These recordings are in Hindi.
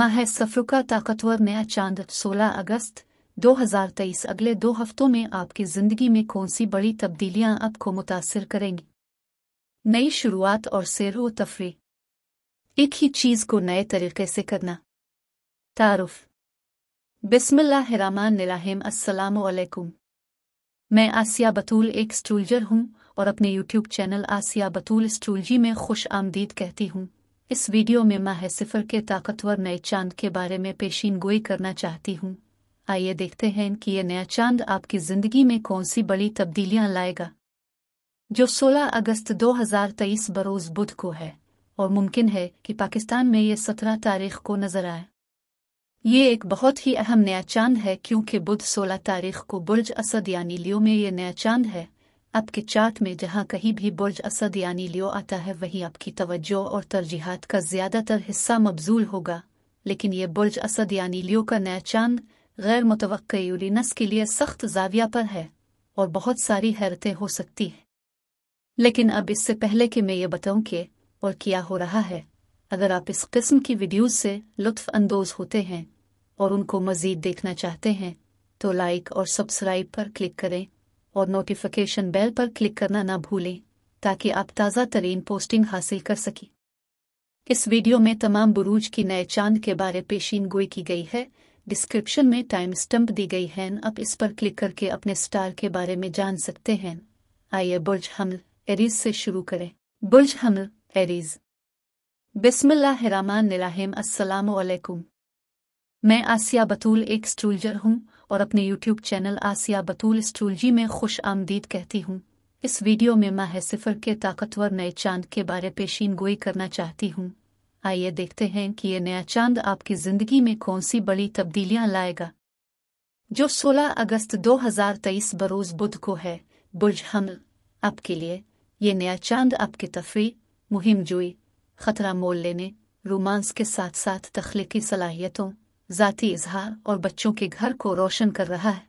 माह सफ़र का ताकतवर नया चांद 16 अगस्त 2023 अगले दो हफ्तों में आपकी ज़िंदगी में कौन सी बड़ी तब्दीलियां आपको मुतासर करेंगी नई शुरुआत और सैर व तफरी एक ही चीज़ को नए तरीके से करना तारुफ बिस्मिल्लाम अलैकुम मैं आसिया बतूल एक स्ट्रूलजर हूँ और अपने यूट्यूब चैनल आसिया बतूल स्ट्रूलजी में खुश आमदीद कहती हूँ इस वीडियो में मैं हैसिफर के ताकतवर नए चांद के बारे में पेशीन गोई करना चाहती हूँ आइए देखते हैं कि यह नया चांद आपकी जिंदगी में कौन सी बड़ी तब्दीलियां लाएगा जो 16 अगस्त 2023 बरोज बुध को है और मुमकिन है कि पाकिस्तान में यह 17 तारीख को नजर आए ये एक बहुत ही अहम नया चांद है क्योंकि बुध 16 तारीख को बुर्ज असद यानी लियो में यह नया चांद है आपके चार्ट में जहां कहीं भी बुर्ज असद यानी लियो आता है वहीं आपकी तवज्जो और तरजीहत का ज़्यादातर हिस्सा मबजूल होगा लेकिन ये बुर्ज असद यानी लियो का नया चांद गैर मुतव के लिए सख्त जाविया पर है और बहुत सारी हैरतें हो सकती हैं लेकिन अब इससे पहले कि मैं ये बताऊं कि और क्या हो रहा है अगर आप इस किस्म की वीडियो से लुत्फानंदोज होते हैं और उनको मज़ीद देखना चाहते हैं तो लाइक और सब्सक्राइब पर क्लिक करें और नोटिफिकेशन बेल पर क्लिक करना ना भूलें ताकि आप ताज़ा तरीन पोस्टिंग हासिल कर सकें इस वीडियो में तमाम बुरूज की नए चांद के बारे पेशीन गोई की गई है डिस्क्रिप्शन में टाइम स्टम्प दी गई है आप इस पर क्लिक करके अपने स्टार के बारे में जान सकते हैं आइए बुर्ज हमल एरीज से शुरू करें बुर्ज हमल एरीज बिस्मिल्लाहिर्रहमानिर्रहीम अस्सलाम मैं आसिया बतूल एक स्ट्रूलजर हूँ और अपने यूट्यूब चैनल आसिया बतूल स्टूलजी में खुश आमदीद कहती हूँ इस वीडियो में मैं सिफर के ताकतवर नए चांद के बारे पेशीन गोई करना चाहती हूँ आइए देखते हैं कि ये नया चांद आपकी ज़िंदगी में कौन सी बड़ी तब्दीलियाँ लाएगा जो 16 अगस्त 2023 बरोज़ बुध को है बुर्ज हमल आपके लिए ये नया चांद आपकी तफरी मुहिम जोई खतरा मोल लेने रोमांस के साथ साथ तखलीकी सलाहियतों ज़ाती इजहार और बच्चों के घर को रोशन कर रहा है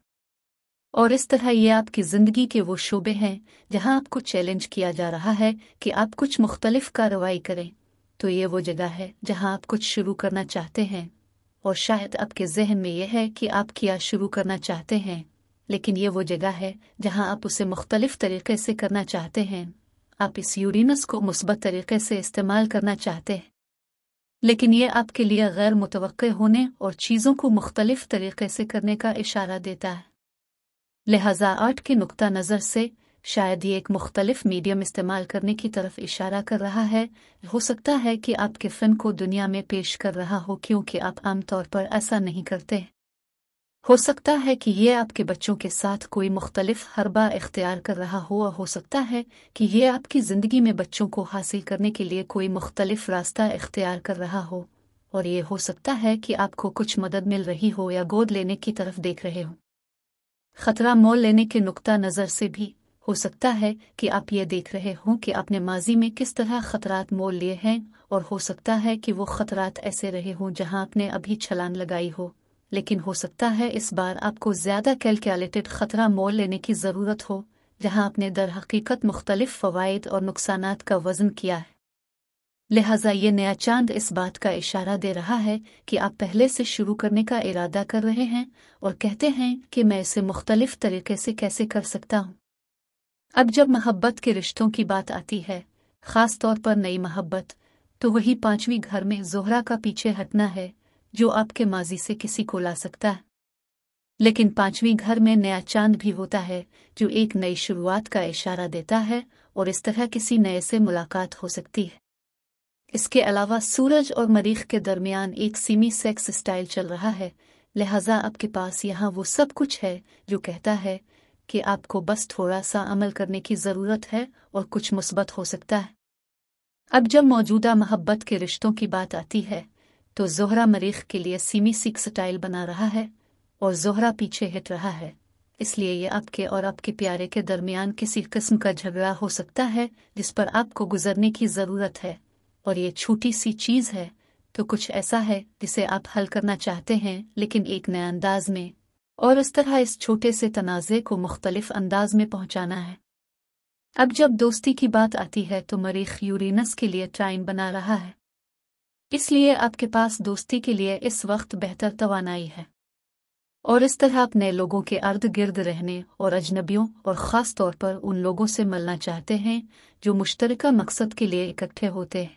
और इस तरह ये आपकी ज़िंदगी के वो शोबे हैं जहां आपको चैलेंज किया जा रहा है कि आप कुछ मुख्तलिफ कार्रवाई करें तो ये वो जगह है जहां आप कुछ शुरू करना चाहते हैं और शायद आपके जहन में यह है कि आप क्या शुरू करना चाहते हैं लेकिन ये वो जगह है जहाँ आप उसे मुख्तलिफ तरीके से करना चाहते हैं आप इस यूरिनस को मुस्बत तरीके से इस्तेमाल करना चाहते हैं लेकिन ये आपके लिए गैर मुतव होने और चीज़ों को मुख्तलिफ तरीके से करने का इशारा देता है लिहाजा आर्ट के नुक़ नज़र से शायद ये एक मुख्तलिफ मीडियम इस्तेमाल करने की तरफ इशारा कर रहा है हो सकता है कि आपके फ़न को दुनिया में पेश कर रहा हो क्योंकि आप आमतौर पर ऐसा नहीं करते हैं हो सकता है कि ये आपके बच्चों के साथ कोई मुख्तलिफ हरबा इख्तियार कर रहा हो और हो सकता है कि ये आपकी ज़िंदगी में बच्चों को हासिल करने के लिए कोई मुख्तलिफ रास्ता इख्तियार कर रहा हो और ये हो सकता है कि आपको कुछ मदद मिल रही हो या गोद लेने की तरफ देख रहे हो खतरा मोल लेने के नुक्ता नज़र से भी हो सकता है कि आप ये देख रहे हों कि आपने माजी में किस तरह खतरात मोल लिए हैं और हो सकता है कि वो खतरात ऐसे रहे हों जहां आपने अभी छलांग लगाई हो लेकिन हो सकता है इस बार आपको ज़्यादा कैलकुलेटेड ख़तरा मोल लेने की ज़रूरत हो जहां आपने दर हकीकत मुख्तलिफ फ़वाद और नुकसान का वजन किया है लिहाजा ये नया चांद इस बात का इशारा दे रहा है कि आप पहले से शुरू करने का इरादा कर रहे हैं और कहते हैं कि मैं इसे मुख्तलिफ तरीके से कैसे कर सकता हूँ अब जब मोहब्बत के रिश्तों की बात आती है ख़ास तौर पर नई मोहब्बत तो वही पांचवी घर में जोहरा का पीछे हटना है जो आपके माजी से किसी को ला सकता है लेकिन पांचवीं घर में नया चांद भी होता है जो एक नई शुरुआत का इशारा देता है और इस तरह किसी नए से मुलाकात हो सकती है इसके अलावा सूरज और मरीख के दरमियान एक सीमी सेक्स स्टाइल चल रहा है लिहाजा आपके पास यहाँ वो सब कुछ है जो कहता है कि आपको बस थोड़ा सा अमल करने की ज़रूरत है और कुछ मुस्बत हो सकता है अब जब मौजूदा मोहब्बत के रिश्तों की बात आती है तो जोहरा मरीख के लिए सीमी सिक्स स्टाइल बना रहा है और जोहरा पीछे हिट रहा है इसलिए ये आपके और आपके प्यारे के दरमियान किसी किस्म का झगड़ा हो सकता है जिस पर आपको गुजरने की ज़रूरत है और ये छोटी सी चीज़ है तो कुछ ऐसा है जिसे आप हल करना चाहते हैं लेकिन एक नए अंदाज में और इस तरह इस छोटे से तनाज़े को मुख्तलिफ अंदाज में पहुंचाना है अब जब दोस्ती की बात आती है तो मरीख यूरिनस के लिए ट्राइन बना रहा है इसलिए आपके पास दोस्ती के लिए इस वक्त बेहतर तोानाई है और इस तरह आप नए लोगों के अर्द गिर्द रहने और अजनबियों और ख़ास तौर पर उन लोगों से मिलना चाहते हैं जो मुश्तरक मकसद के लिए इकट्ठे होते हैं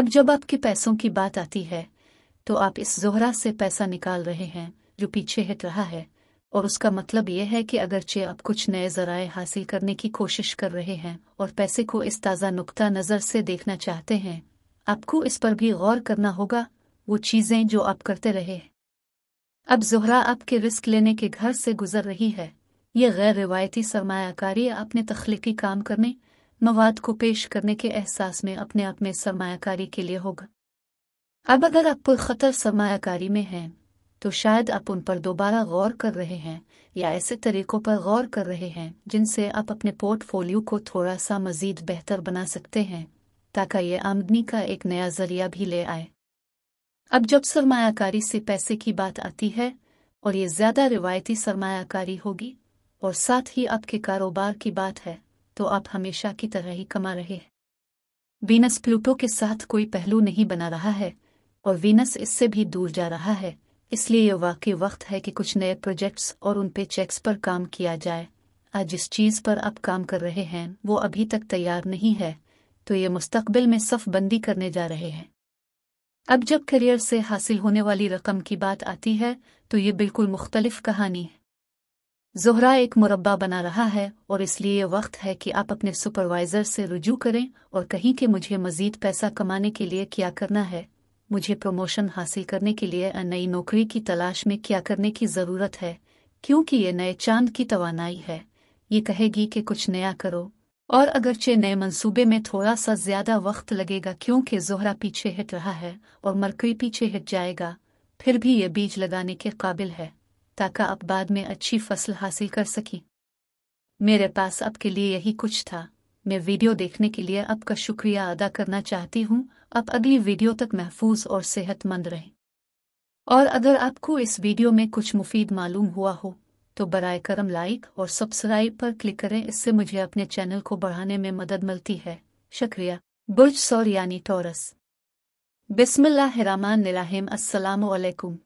अब जब आपके पैसों की बात आती है तो आप इस जोहरा से पैसा निकाल रहे हैं जो पीछे हट रहा है और उसका मतलब यह है कि अगरचे आप कुछ नए ज़राए हासिल करने की कोशिश कर रहे हैं और पैसे को इस ताज़ा नुकता नज़र से देखना चाहते हैं आपको इस पर भी गौर करना होगा वो चीज़ें जो आप करते रहे हैं अब जोहरा आपके रिस्क लेने के घर से गुजर रही है ये गैर रिवायती सरमायाकारी अपने तख्लीकी काम करने मवाद को पेश करने के एहसास में अपने आप में सरमायाकारी के लिए होगा अब अगर आप पुरखतर सरमायाकारी में हैं तो शायद आप उन पर दोबारा गौर कर रहे हैं या ऐसे तरीकों पर गौर कर रहे हैं जिनसे आप अपने पोर्टफोलियो को थोड़ा सा मजीद बेहतर बना सकते हैं ताकि ये आमदनी का एक नया जरिया भी ले आए अब जब सरमायाकारी से पैसे की बात आती है और ये ज़्यादा रिवायती सरमायाकारी होगी और साथ ही आपके कारोबार की बात है तो आप हमेशा की तरह ही कमा रहे हैं वीनस प्लूटो के साथ कोई पहलू नहीं बना रहा है और वीनस इससे भी दूर जा रहा है इसलिए यह वाकई वक्त है कि कुछ नए प्रोजेक्ट्स और उन पे चेक्स पर काम किया जाए आज जिस चीज़ पर आप काम कर रहे हैं वो अभी तक तैयार नहीं है तो ये मुस्तकबिल में सफ़बंदी करने जा रहे हैं अब जब करियर से हासिल होने वाली रकम की बात आती है तो ये बिल्कुल मुख्तलिफ कहानी है जोहरा एक मुरबा बना रहा है और इसलिए ये वक्त है कि आप अपने सुपरवाइज़र से रुजू करें और कहीं कि मुझे मज़ीद पैसा कमाने के लिए क्या करना है मुझे प्रमोशन हासिल करने के लिए नई नौकरी की तलाश में क्या करने की ज़रूरत है क्योंकि ये नए चांद की तोानाई है ये कहेगी कि कुछ नया करो और अगरचे नए मंसूबे में थोड़ा सा ज्यादा वक्त लगेगा क्योंकि जोहरा पीछे हट रहा है और मरकरी पीछे हट जाएगा फिर भी ये बीज लगाने के काबिल है ताकि आप बाद में अच्छी फसल हासिल कर सकें मेरे पास आपके लिए यही कुछ था मैं वीडियो देखने के लिए आपका शुक्रिया अदा करना चाहती हूँ आप अगली वीडियो तक महफूज और सेहतमंद रहें और अगर आपको इस वीडियो में कुछ मुफीद मालूम हुआ हो तो बर करम लाइक और सब्सक्राइब पर क्लिक करें इससे मुझे अपने चैनल को बढ़ाने में मदद मिलती है शुक्रिया बुर्ज सौर यानी टोरस बिस्मिल्लाहिर्रहमानिर्रहीम असलकुम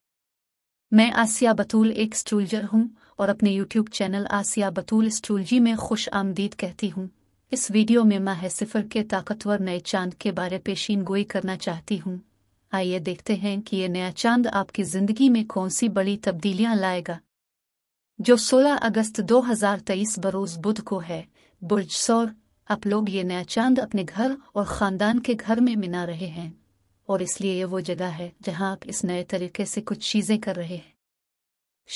मैं आसिया बतूल एक स्ट्रूलजर हूँ और अपने यूट्यूब चैनल आसिया बतूल स्ट्रूलजी में खुश आमदीद कहती हूँ इस वीडियो में मैं हैसिफर के ताकतवर नए चांद के बारे पेशीन गोई करना चाहती हूँ आइए देखते हैं कि ये नया चांद आपकी ज़िंदगी में कौन सी बड़ी तब्दीलियां लाएगा जो 16 अगस्त 2023 बरोज बुध को है बुर्ज सौर आप लोग ये नया चांद अपने घर और खानदान के घर में मिना रहे हैं और इसलिए ये वो जगह है जहां आप इस नए तरीके से कुछ चीजें कर रहे हैं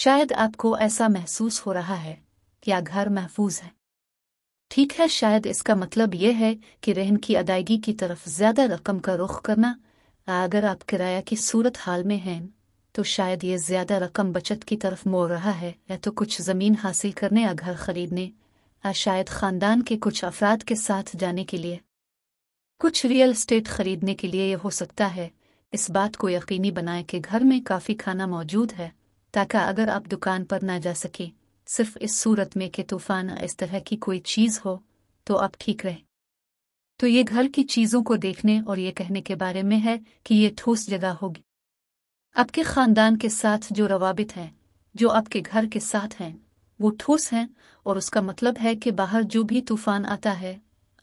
शायद आपको ऐसा महसूस हो रहा है कि यह घर महफूज है ठीक है शायद इसका मतलब यह है कि रहन की अदायगी की तरफ ज्यादा रकम का रुख करना अगर आप किराया की सूरत हाल में हैं तो शायद ये ज्यादा रकम बचत की तरफ मोड़ रहा है या तो कुछ जमीन हासिल करने या घर खरीदने या शायद खानदान के कुछ अफराद के साथ जाने के लिए कुछ रियल स्टेट खरीदने के लिए यह हो सकता है इस बात को यकीनी बनाएं कि घर में काफ़ी खाना मौजूद है ताकि अगर आप दुकान पर ना जा सके सिर्फ इस सूरत में कि तूफान इस तरह की कोई चीज़ हो तो आप ठीक रहें तो ये घर की चीज़ों को देखने और ये कहने के बारे में है कि ये ठोस जगह होगी आपके खानदान के साथ जो रवाबित हैं जो आपके घर के साथ हैं वो ठोस हैं और उसका मतलब है कि बाहर जो भी तूफान आता है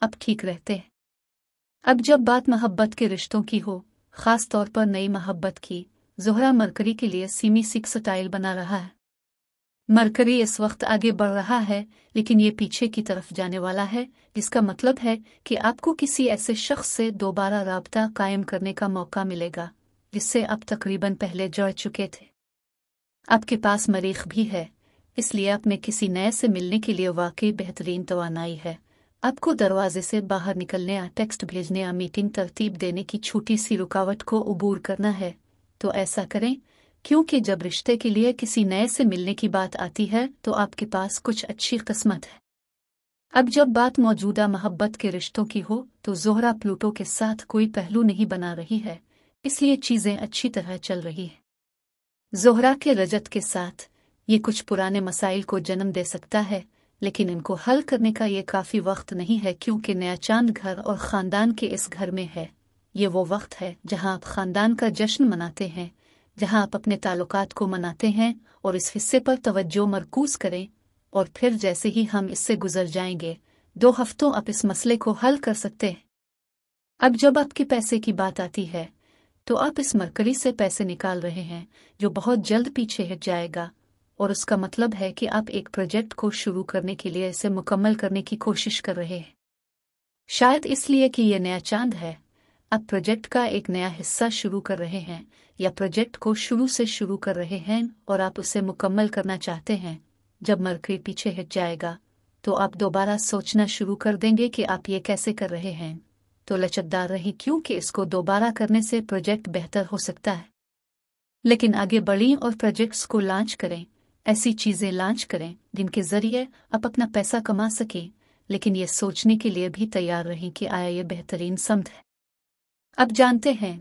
अब ठीक रहते हैं अब जब बात मोहब्बत के रिश्तों की हो खास तौर पर नई मोहब्बत की जोहरा मरकरी के लिए सीमी सिक्स स्टाइल बना रहा है मरकरी इस वक्त आगे बढ़ रहा है लेकिन ये पीछे की तरफ जाने वाला है जिसका मतलब है कि आपको किसी ऐसे शख्स से दोबारा रबता कायम करने का मौका मिलेगा जिससे आप तकरीबन पहले जड़ चुके थे आपके पास मरीख भी है इसलिए आप में किसी नए से मिलने के लिए वाकई बेहतरीन तोनाई है आपको दरवाजे से बाहर निकलने या टेक्स्ट भेजने या मीटिंग तरतीब देने की छोटी सी रुकावट को अबूर करना है तो ऐसा करें क्योंकि जब रिश्ते के लिए किसी नए से मिलने की बात आती है तो आपके पास कुछ अच्छी किस्मत है अब जब बात मौजूदा मोहब्बत के रिश्तों की हो तो जोहरा प्लूटो के साथ कोई पहलू नहीं बना रही है इसलिए चीजें अच्छी तरह चल रही है जोहरा के रजत के साथ ये कुछ पुराने मसाइल को जन्म दे सकता है लेकिन इनको हल करने का ये काफी वक्त नहीं है क्योंकि नया चांद घर और खानदान के इस घर में है ये वो वक्त है जहां आप खानदान का जश्न मनाते हैं जहां आप अपने ताल्लुकात को मनाते हैं और इस हिस्से पर तवज्जो मरकूज करें और फिर जैसे ही हम इससे गुजर जाएंगे दो हफ्तों आप इस मसले को हल कर सकते हैं अब जब आपके पैसे की बात आती है तो आप इस मरकरी से पैसे निकाल रहे हैं जो बहुत जल्द पीछे हट जाएगा और उसका मतलब है कि आप एक प्रोजेक्ट को शुरू करने के लिए इसे मुकम्मल करने की कोशिश कर रहे हैं शायद इसलिए कि यह नया चांद है आप प्रोजेक्ट का एक नया हिस्सा शुरू कर रहे हैं या प्रोजेक्ट को शुरू से शुरू कर रहे हैं और आप उसे मुकम्मल करना चाहते हैं जब मरकरी पीछे हट जाएगा तो आप दोबारा सोचना शुरू कर देंगे कि आप ये कैसे कर रहे हैं तो लचकदार रही क्योंकि इसको दोबारा करने से प्रोजेक्ट बेहतर हो सकता है लेकिन आगे बढ़ें और प्रोजेक्ट्स को लॉन्च करें ऐसी चीज़ें लॉन्च करें जिनके ज़रिए आप अपना पैसा कमा सकें लेकिन ये सोचने के लिए भी तैयार रहें कि आया ये बेहतरीन समझ है अब जानते हैं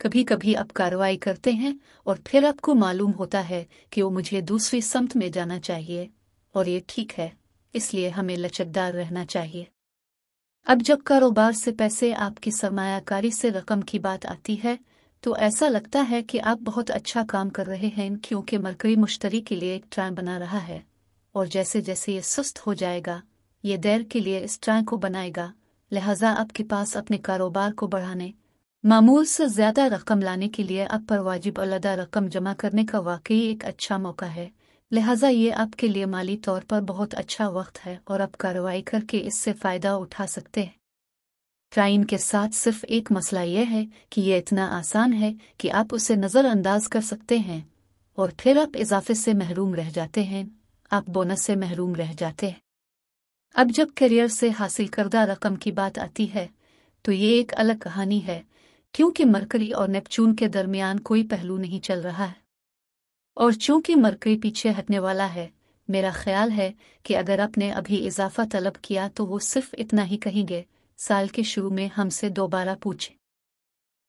कभी कभी आप कार्रवाई करते हैं और फिर आपको मालूम होता है कि वो मुझे दूसरी समत में जाना चाहिए और ये ठीक है इसलिए हमें लचकदार रहना चाहिए अब जब कारोबार से पैसे आपकी सरमायाकारी से रकम की बात आती है तो ऐसा लगता है कि आप बहुत अच्छा काम कर रहे हैं क्योंकि मरकरी मुश्तरी के लिए एक ट्राय बना रहा है और जैसे जैसे ये सुस्त हो जाएगा ये देर के लिए इस ट्रैंक को बनाएगा लिहाजा आपके पास अपने कारोबार को बढ़ाने मामूल से ज़्यादा रकम लाने के लिए आप पर वाजिब अलदा रकम जमा करने का वाकई एक अच्छा मौका है लिहाजा ये आपके लिए माली तौर पर बहुत अच्छा वक्त है और आप कार्रवाई करके इससे फ़ायदा उठा सकते हैं क्राइन के साथ सिर्फ एक मसला यह है कि यह इतना आसान है कि आप उसे नज़रअंदाज कर सकते हैं और फिर आप इजाफे से महरूम रह जाते हैं आप बोनस से महरूम रह जाते हैं अब जब करियर से हासिल करदा रकम की बात आती है तो ये एक अलग कहानी है क्योंकि मरकरी और नेपच्यून के दरमियान कोई पहलू नहीं चल रहा है और चूंकि मरकरी पीछे हटने वाला है मेरा ख्याल है कि अगर आपने अभी इजाफा तलब किया तो वो सिर्फ इतना ही कहेंगे साल के शुरू में हमसे दोबारा पूछें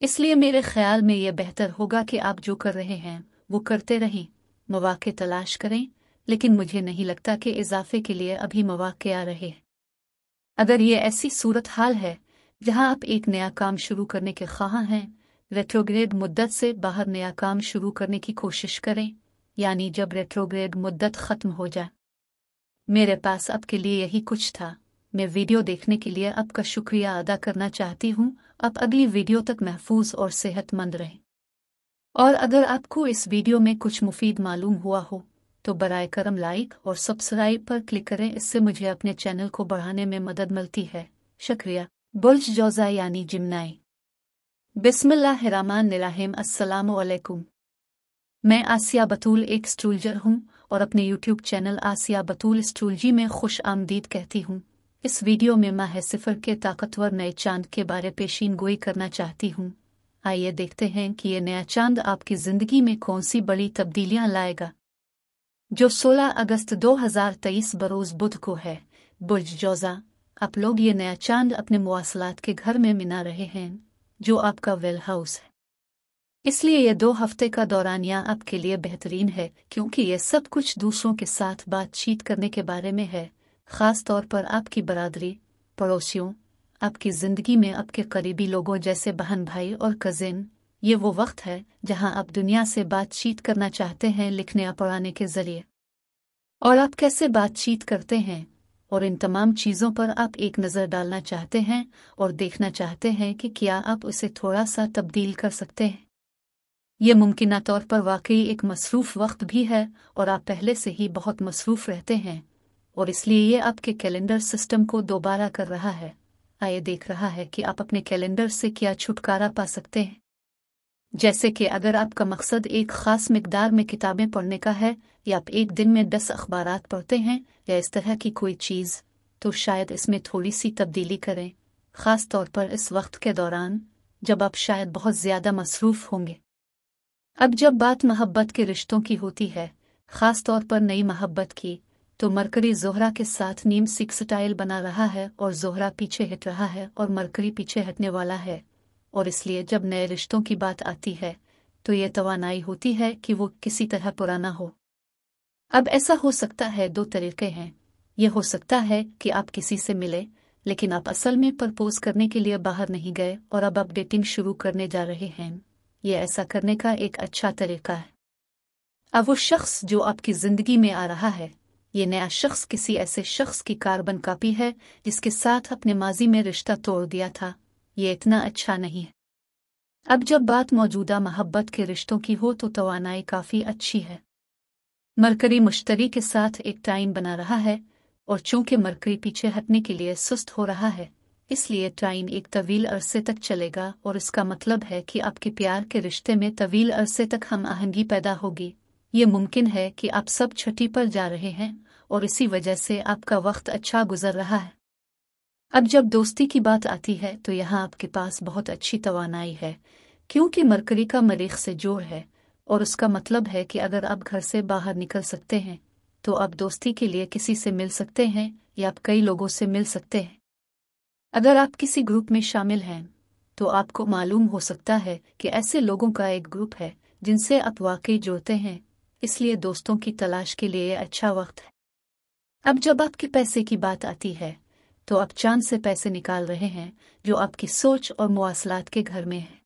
इसलिए मेरे ख्याल में यह बेहतर होगा कि आप जो कर रहे हैं वो करते रहें मौाक़ तलाश करें लेकिन मुझे नहीं लगता कि इजाफे के लिए अभी मौाक़ आ रहे अगर ये ऐसी सूरत हाल है जहां आप एक नया काम शुरू करने के ख्वाह हैं रेट्रोग्रेड मुद्दत से बाहर नया काम शुरू करने की कोशिश करें यानी जब रेट्रोग्रेड मुद्दत ख़त्म हो जाए मेरे पास अब के लिए यही कुछ था मैं वीडियो देखने के लिए आपका शुक्रिया अदा करना चाहती हूँ आप अगली वीडियो तक महफूज और सेहतमंद रहें और अगर आपको इस वीडियो में कुछ मुफीद मालूम हुआ हो तो बराए करम लाइक और सब्सक्राइब पर क्लिक करें इससे मुझे अपने चैनल को बढ़ाने में मदद मिलती है शुक्रिया बुर्ज जोजा यानी जिमनाई बिस्मिल्लाहिर्रहमानिर्रहीम अस्सलाम मैं आसिया बतूल एक स्ट्रूलजर हूँ और अपने यूट्यूब चैनल आसिया बतूल स्ट्रूलजी में खुश आमदीद कहती हूँ इस वीडियो में मैं हैसिफर के ताकतवर नए चांद के बारे पेशीन गोई करना चाहती हूँ आइए देखते हैं कि ये नया चांद आपकी जिंदगी में कौन सी बड़ी तब्दीलियां लाएगा जो 16 अगस्त 2023 बरोज बुध को है बुर्ज जोजा आप लोग ये नया चांद अपने मवासलात के घर में मिना रहे हैं जो आपका वेल हाउस है इसलिए यह दो हफ्ते का दौरानिया आपके लिए बेहतरीन है क्योंकि यह सब कुछ दूसरों के साथ बातचीत करने के बारे में है ख़ास तौर पर आपकी बरादरी पड़ोसियों आपकी ज़िंदगी में आपके करीबी लोगों जैसे बहन भाई और कज़िन ये वो वक्त है जहाँ आप दुनिया से बातचीत करना चाहते हैं लिखने या पढ़ाने के ज़रिए और आप कैसे बातचीत करते हैं और इन तमाम चीज़ों पर आप एक नज़र डालना चाहते हैं और देखना चाहते हैं कि क्या आप उसे थोड़ा सा तब्दील कर सकते हैं ये मुमकिन तौर पर वाकई एक मसरूफ़ वक्त भी है और आप पहले से ही बहुत मसरूफ़ रहते हैं और इसलिए ये आपके कैलेंडर सिस्टम को दोबारा कर रहा है आइए देख रहा है कि आप अपने कैलेंडर से क्या छुटकारा पा सकते हैं जैसे कि अगर आपका मकसद एक ख़ास मकदार में किताबें पढ़ने का है या आप एक दिन में दस अखबार पढ़ते हैं या इस तरह की कोई चीज़ तो शायद इसमें थोड़ी सी तब्दीली करें ख़ास तौर पर इस वक्त के दौरान जब आप शायद बहुत ज़्यादा मसरूफ़ होंगे अब जब बात मोहब्बत के रिश्तों की होती है खास तौर पर नई मोहब्बत की तो मरकरी जोहरा के साथ नीम सिक्स टाइल बना रहा है और जोहरा पीछे हट रहा है और मरकरी पीछे हटने वाला है और इसलिए जब नए रिश्तों की बात आती है तो ये तोानाई होती है कि वो किसी तरह पुराना हो अब ऐसा हो सकता है दो तरीके हैं ये हो सकता है कि आप किसी से मिले लेकिन आप असल में प्रपोज करने के लिए बाहर नहीं गए और अब अपडेटिंग शुरू करने जा रहे हैं ये ऐसा करने का एक अच्छा तरीका है अब वो शख्स जो आपकी जिंदगी में आ रहा है ये नया शख्स किसी ऐसे शख्स की कार्बन कापी है जिसके साथ अपने माजी में रिश्ता तोड़ दिया था ये इतना अच्छा नहीं है अब जब बात मौजूदा मोहब्बत के रिश्तों की हो तो तोानाई काफ़ी अच्छी है मरकरी मुश्तरी के साथ एक टाइम बना रहा है और चूंकि मरकरी पीछे हटने के लिए सुस्त हो रहा है इसलिए टाइम एक तवील अरसे तक चलेगा और इसका मतलब है कि आपके प्यार के रिश्ते में तवील अरसे तक हम आहंगी पैदा होगी ये मुमकिन है कि आप सब छठी पर जा रहे हैं और इसी वजह से आपका वक्त अच्छा गुजर रहा है अब जब दोस्ती की बात आती है तो यहाँ आपके पास बहुत अच्छी तोानाई है क्योंकि मरकरी का मरीख से जोड़ है और उसका मतलब है कि अगर आप घर से बाहर निकल सकते हैं तो आप दोस्ती के लिए किसी से मिल सकते हैं या आप कई लोगों से मिल सकते हैं अगर आप किसी ग्रुप में शामिल हैं तो आपको मालूम हो सकता है कि ऐसे लोगों का एक ग्रुप है जिनसे आप वाकई जुड़ते हैं इसलिए दोस्तों की तलाश के लिए अच्छा वक्त है अब जब आपके पैसे की बात आती है तो आप चांद से पैसे निकाल रहे हैं जो आपकी सोच और मवासलात के घर में है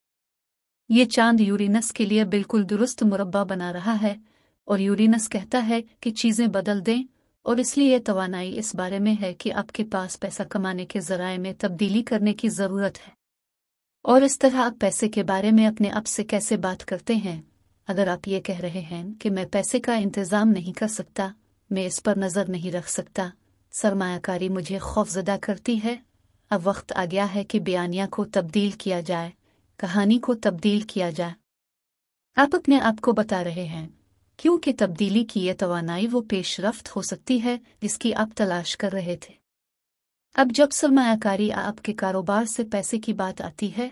ये चांद यूरिनस के लिए बिल्कुल दुरुस्त मुरबा बना रहा है और यूरिनस कहता है कि चीज़ें बदल दें और इसलिए तोानाई इस बारे में है कि आपके पास पैसा कमाने के जराए में तब्दीली करने की ज़रूरत है और इस तरह आप पैसे के बारे में अपने आप से कैसे बात करते हैं अगर आप ये कह रहे हैं कि मैं पैसे का इंतज़ाम नहीं कर सकता मैं इस पर नज़र नहीं रख सकता सरमायाकारी मुझे खौफजदा करती है अब वक्त आ गया है कि बयानिया को तब्दील किया जाए कहानी को तब्दील किया जाए आप अपने आप को बता रहे हैं क्योंकि तब्दीली की यह तोानाई वो पेशरफ्त हो सकती है जिसकी आप तलाश कर रहे थे अब जब सरमाकारी आपके कारोबार से पैसे की बात आती है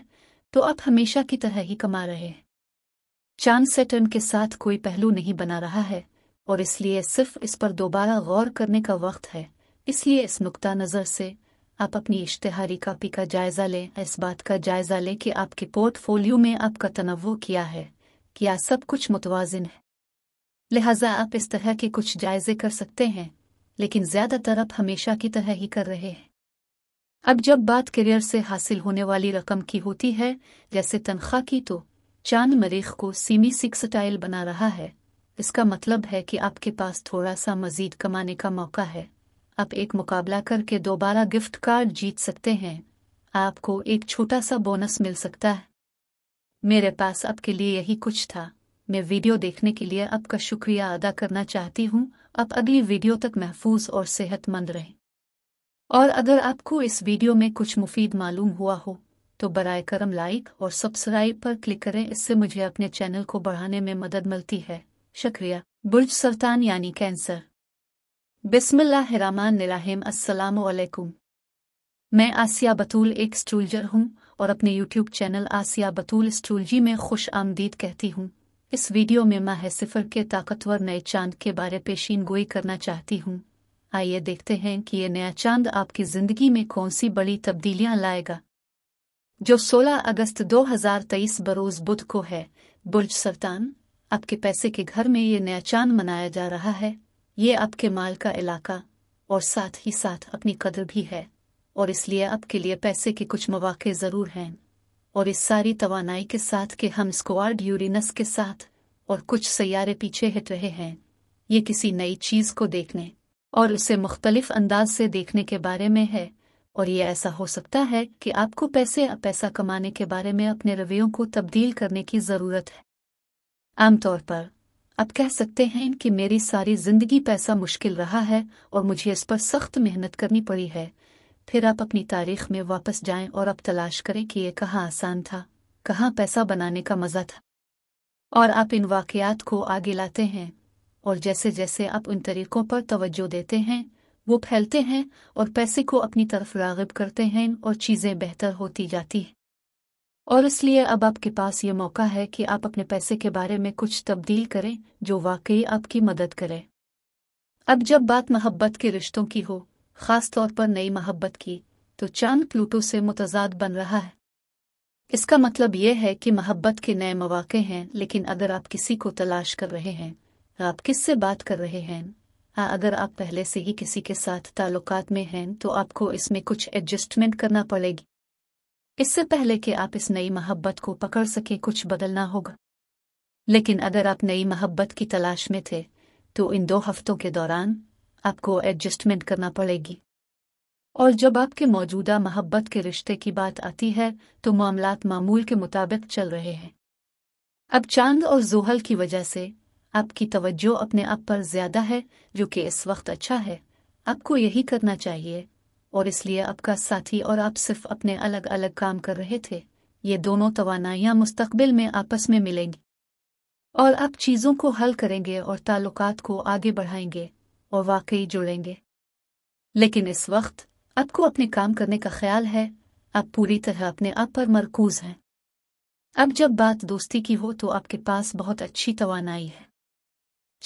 तो आप हमेशा की तरह ही कमा रहे हैं चांद सेटर्न के साथ कोई पहलू नहीं बना रहा है और इसलिए सिर्फ इस पर दोबारा गौर करने का वक्त है इसलिए इस नुकता नज़र से आप अपनी इश्तहारी कापी का जायज़ा लें इस बात का जायज़ा लें कि आपके पोर्टफोलियो में आपका तनवो किया है क्या सब कुछ मुतवाजन है लिहाजा आप इस तरह के कुछ जायजे कर सकते हैं लेकिन ज्यादातर आप हमेशा की तरह ही कर रहे हैं अब जब बात करियर से हासिल होने वाली रकम की होती है जैसे तनख्वाह की तो चांद मरीख को सीमी सिक्स टाइल बना रहा है इसका मतलब है कि आपके पास थोड़ा सा मजीद कमाने का मौका है आप एक मुकाबला करके दोबारा गिफ्ट कार्ड जीत सकते हैं आपको एक छोटा सा बोनस मिल सकता है मेरे पास आपके लिए यही कुछ था मैं वीडियो देखने के लिए आपका शुक्रिया अदा करना चाहती हूँ आप अगली वीडियो तक महफूज और सेहतमंद रहें और अगर आपको इस वीडियो में कुछ मुफीद मालूम हुआ हो तो बर करम लाइक और सब्सक्राइब पर क्लिक करें इससे मुझे अपने चैनल को बढ़ाने में मदद मिलती है शुक्रिया बुर्ज सरतान यानी कैंसर बिस्मिल्लाम अलैकुम मैं आसिया बतूल एक स्ट्रूलजर हूँ और अपने यूट्यूब चैनल आसिया बतूल स्ट्रूलजी में खुश आमदीद कहती हूँ इस वीडियो में मैं सिफर के ताकतवर नए चांद के बारे पेशीन गोई करना चाहती हूँ आइए देखते हैं कि ये नया चांद आपकी जिंदगी में कौन सी बड़ी तब्दीलियां लाएगा जो 16 अगस्त 2023 बरोज बुध को है बुर्ज सरतान आपके पैसे के घर में ये नया चांद मनाया जा रहा है ये आपके माल का इलाका और साथ ही साथ अपनी कदर भी है और इसलिए आपके लिए पैसे के कुछ मौाक़े ज़रूर हैं और इस सारी तोानाई के साथ के हम स्क्वाड यूरिनस के साथ और कुछ सैारे पीछे हट रहे हैं ये किसी नई चीज़ को देखने और उसे मुख्तलिफ अंदाज से देखने के बारे में है और ये ऐसा हो सकता है कि आपको पैसे या पैसा कमाने के बारे में अपने रवैयों को तब्दील करने की ज़रूरत है आमतौर पर आप कह सकते हैं कि मेरी सारी जिंदगी पैसा मुश्किल रहा है और मुझे इस पर सख्त मेहनत करनी पड़ी है फिर आप अपनी तारीख में वापस जाएं और अब तलाश करें कि ये कहाँ आसान था कहाँ पैसा बनाने का मज़ा था और आप इन वाकयात को आगे लाते हैं और जैसे जैसे आप उन तरीक़ों पर तवज्जो देते हैं वो फैलते हैं और पैसे को अपनी तरफ रागब करते हैं और चीज़ें बेहतर होती जाती हैं और इसलिए अब आपके पास ये मौका है कि आप अपने पैसे के बारे में कुछ तब्दील करें जो वाकई आपकी मदद करे अब जब बात मोहब्बत के रिश्तों की हो खास तौर पर नई मोहब्बत की तो चांद प्लूटो से मुतजाद बन रहा है इसका मतलब यह है कि मोहब्बत के नए मौाक़े हैं लेकिन अगर आप किसी को तलाश कर रहे हैं आप किससे बात कर रहे हैं हाँ अगर आप पहले से ही किसी के साथ ताल्लुकात में हैं तो आपको इसमें कुछ एडजस्टमेंट करना पड़ेगी इससे पहले कि आप इस नई मोहब्बत को पकड़ सकें कुछ बदलना होगा लेकिन अगर आप नई मोहब्बत की तलाश में थे तो इन दो हफ्तों के दौरान आपको एडजस्टमेंट करना पड़ेगी और जब आपके मौजूदा मोहब्बत के रिश्ते की बात आती है तो मामला मामूल के मुताबिक चल रहे हैं अब चांद और जोहल की वजह से आपकी तवज्जो अपने आप पर ज्यादा है जो कि इस वक्त अच्छा है आपको यही करना चाहिए और इसलिए आपका साथी और आप सिर्फ अपने अलग अलग काम कर रहे थे ये दोनों तोानाइयाँ मुस्तबिल में आपस में मिलेंगी और आप चीज़ों को हल करेंगे और ताल्लुकात को आगे बढ़ाएंगे और वाकई जुड़ेंगे लेकिन इस वक्त आपको अपने काम करने का ख्याल है आप पूरी तरह अपने आप पर मरकूज हैं अब जब बात दोस्ती की हो तो आपके पास बहुत अच्छी तोानाई है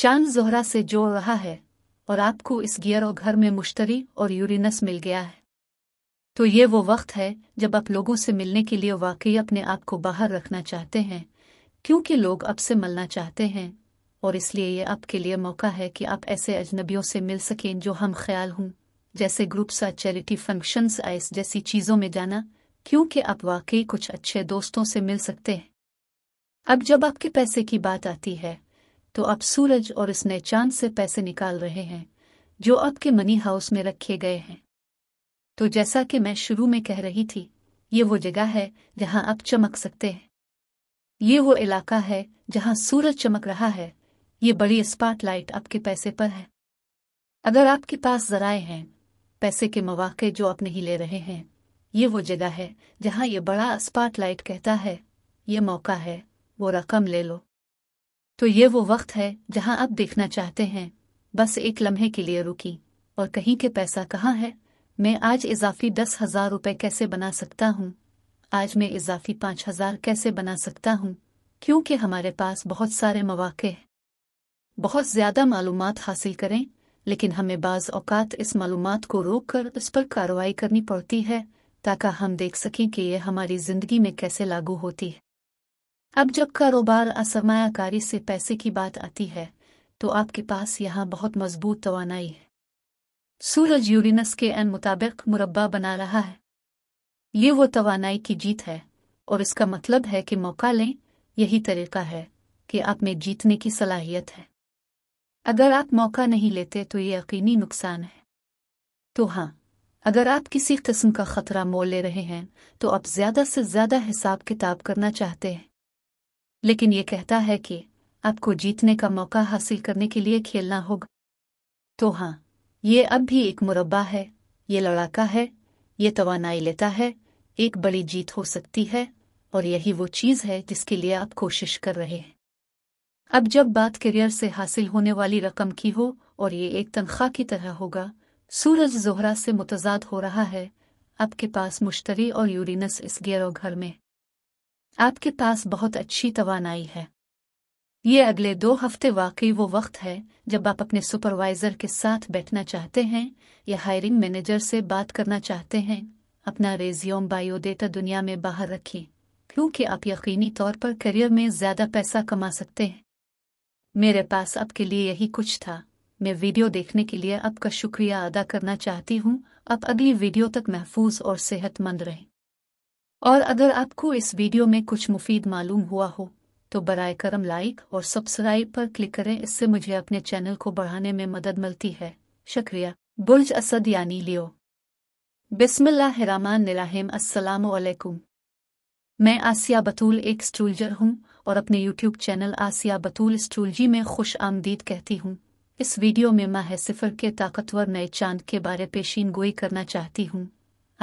चांद जोहरा से जोड़ रहा है और आपको इस गियर और घर में मुश्तरी और यूरिनस मिल गया है तो ये वो वक्त है जब आप लोगों से मिलने के लिए वाकई अपने आप को बाहर रखना चाहते हैं क्योंकि लोग आपसे मिलना चाहते हैं और इसलिए ये आपके लिए मौका है कि आप ऐसे अजनबियों से मिल सकें जो हम ख्याल हूं जैसे ग्रुप्स या चैरिटी फंक्शंस आइस जैसी चीज़ों में जाना क्योंकि आप वाकई कुछ अच्छे दोस्तों से मिल सकते हैं अब जब आपके पैसे की बात आती है तो आप सूरज और इस नए चांद से पैसे निकाल रहे हैं जो आपके मनी हाउस में रखे गए हैं तो जैसा कि मैं शुरू में कह रही थी ये वो जगह है जहां आप चमक सकते हैं ये वो इलाका है जहां सूरज चमक रहा है ये बड़ी स्पॉटलाइट आपके पैसे पर है अगर आपके पास जराए हैं पैसे के मौाक़े जो आप नहीं ले रहे हैं ये वो जगह है जहां ये बड़ा स्पॉटलाइट कहता है ये मौका है वो रकम ले लो तो ये वो वक्त है जहां आप देखना चाहते हैं बस एक लम्हे के लिए रुकी और कहीं के पैसा कहाँ है मैं आज इजाफी दस हजार रुपये कैसे बना सकता हूँ आज मैं इजाफी पाँच हजार कैसे बना सकता हूँ क्योंकि हमारे पास बहुत सारे मौाक़ हैं बहुत ज़्यादा मालूम हासिल करें लेकिन हमें बाज़ अवकात इस मालूम को रोक कर उस पर कार्रवाई करनी पड़ती है ताकि हम देख सकें कि यह हमारी ज़िंदगी में कैसे लागू होती है अब जब कारोबार असरमायाकारी से पैसे की बात आती है तो आपके पास यहाँ बहुत मजबूत तोानाई है सूरज यूरिनस के एन मुताबिक मुरबा बना रहा है ये वो तोानाई की जीत है और इसका मतलब है कि मौका लें यही तरीका है कि आप में जीतने की सलाहियत है अगर आप मौका नहीं लेते तो ये यकीनी नुकसान है तो हाँ अगर आप किसी किस्म का खतरा मोल ले रहे हैं तो आप ज्यादा से ज्यादा हिसाब किताब करना चाहते हैं लेकिन ये कहता है कि आपको जीतने का मौका हासिल करने के लिए खेलना होगा तो हाँ ये अब भी एक मुरबा है ये लड़ाका है ये तोानाई लेता है एक बड़ी जीत हो सकती है और यही वो चीज़ है जिसके लिए आप कोशिश कर रहे हैं अब जब बात करियर से हासिल होने वाली रकम की हो और ये एक तनख्वाह की तरह होगा सूरज जोहरा से मुतजाद हो रहा है आपके पास मुश्तरी और यूरिनस इस गियर घर में आपके पास बहुत अच्छी तोानाई है ये अगले दो हफ्ते वाकई वो वक्त है जब आप अपने सुपरवाइजर के साथ बैठना चाहते हैं या हायरिंग मैनेजर से बात करना चाहते हैं अपना रेजियोम बायोडेटा दुनिया में बाहर रखें क्योंकि आप यकीनी तौर पर करियर में ज्यादा पैसा कमा सकते हैं मेरे पास आपके लिए यही कुछ था मैं वीडियो देखने के लिए आपका शुक्रिया अदा करना चाहती हूँ आप अगली वीडियो तक महफूज और सेहतमंद रहें और अगर आपको इस वीडियो में कुछ मुफीद मालूम हुआ हो तो बराए करम लाइक और सब्सक्राइब पर क्लिक करें इससे मुझे अपने चैनल को बढ़ाने में मदद मिलती है शुक्रिया बुर्ज असद यानी लियो बिस्मिल्लाहिर्रहमानिर्रहीम अस्सलाम मैं आसिया बतूल एक स्टूलजर हूँ और अपने यूट्यूब चैनल आसिया बतूल स्टूलजी में खुश आमदीद कहती हूँ इस वीडियो में मैं है सिफर के ताकतवर नए चांद के बारे पेशीन गोई करना चाहती हूँ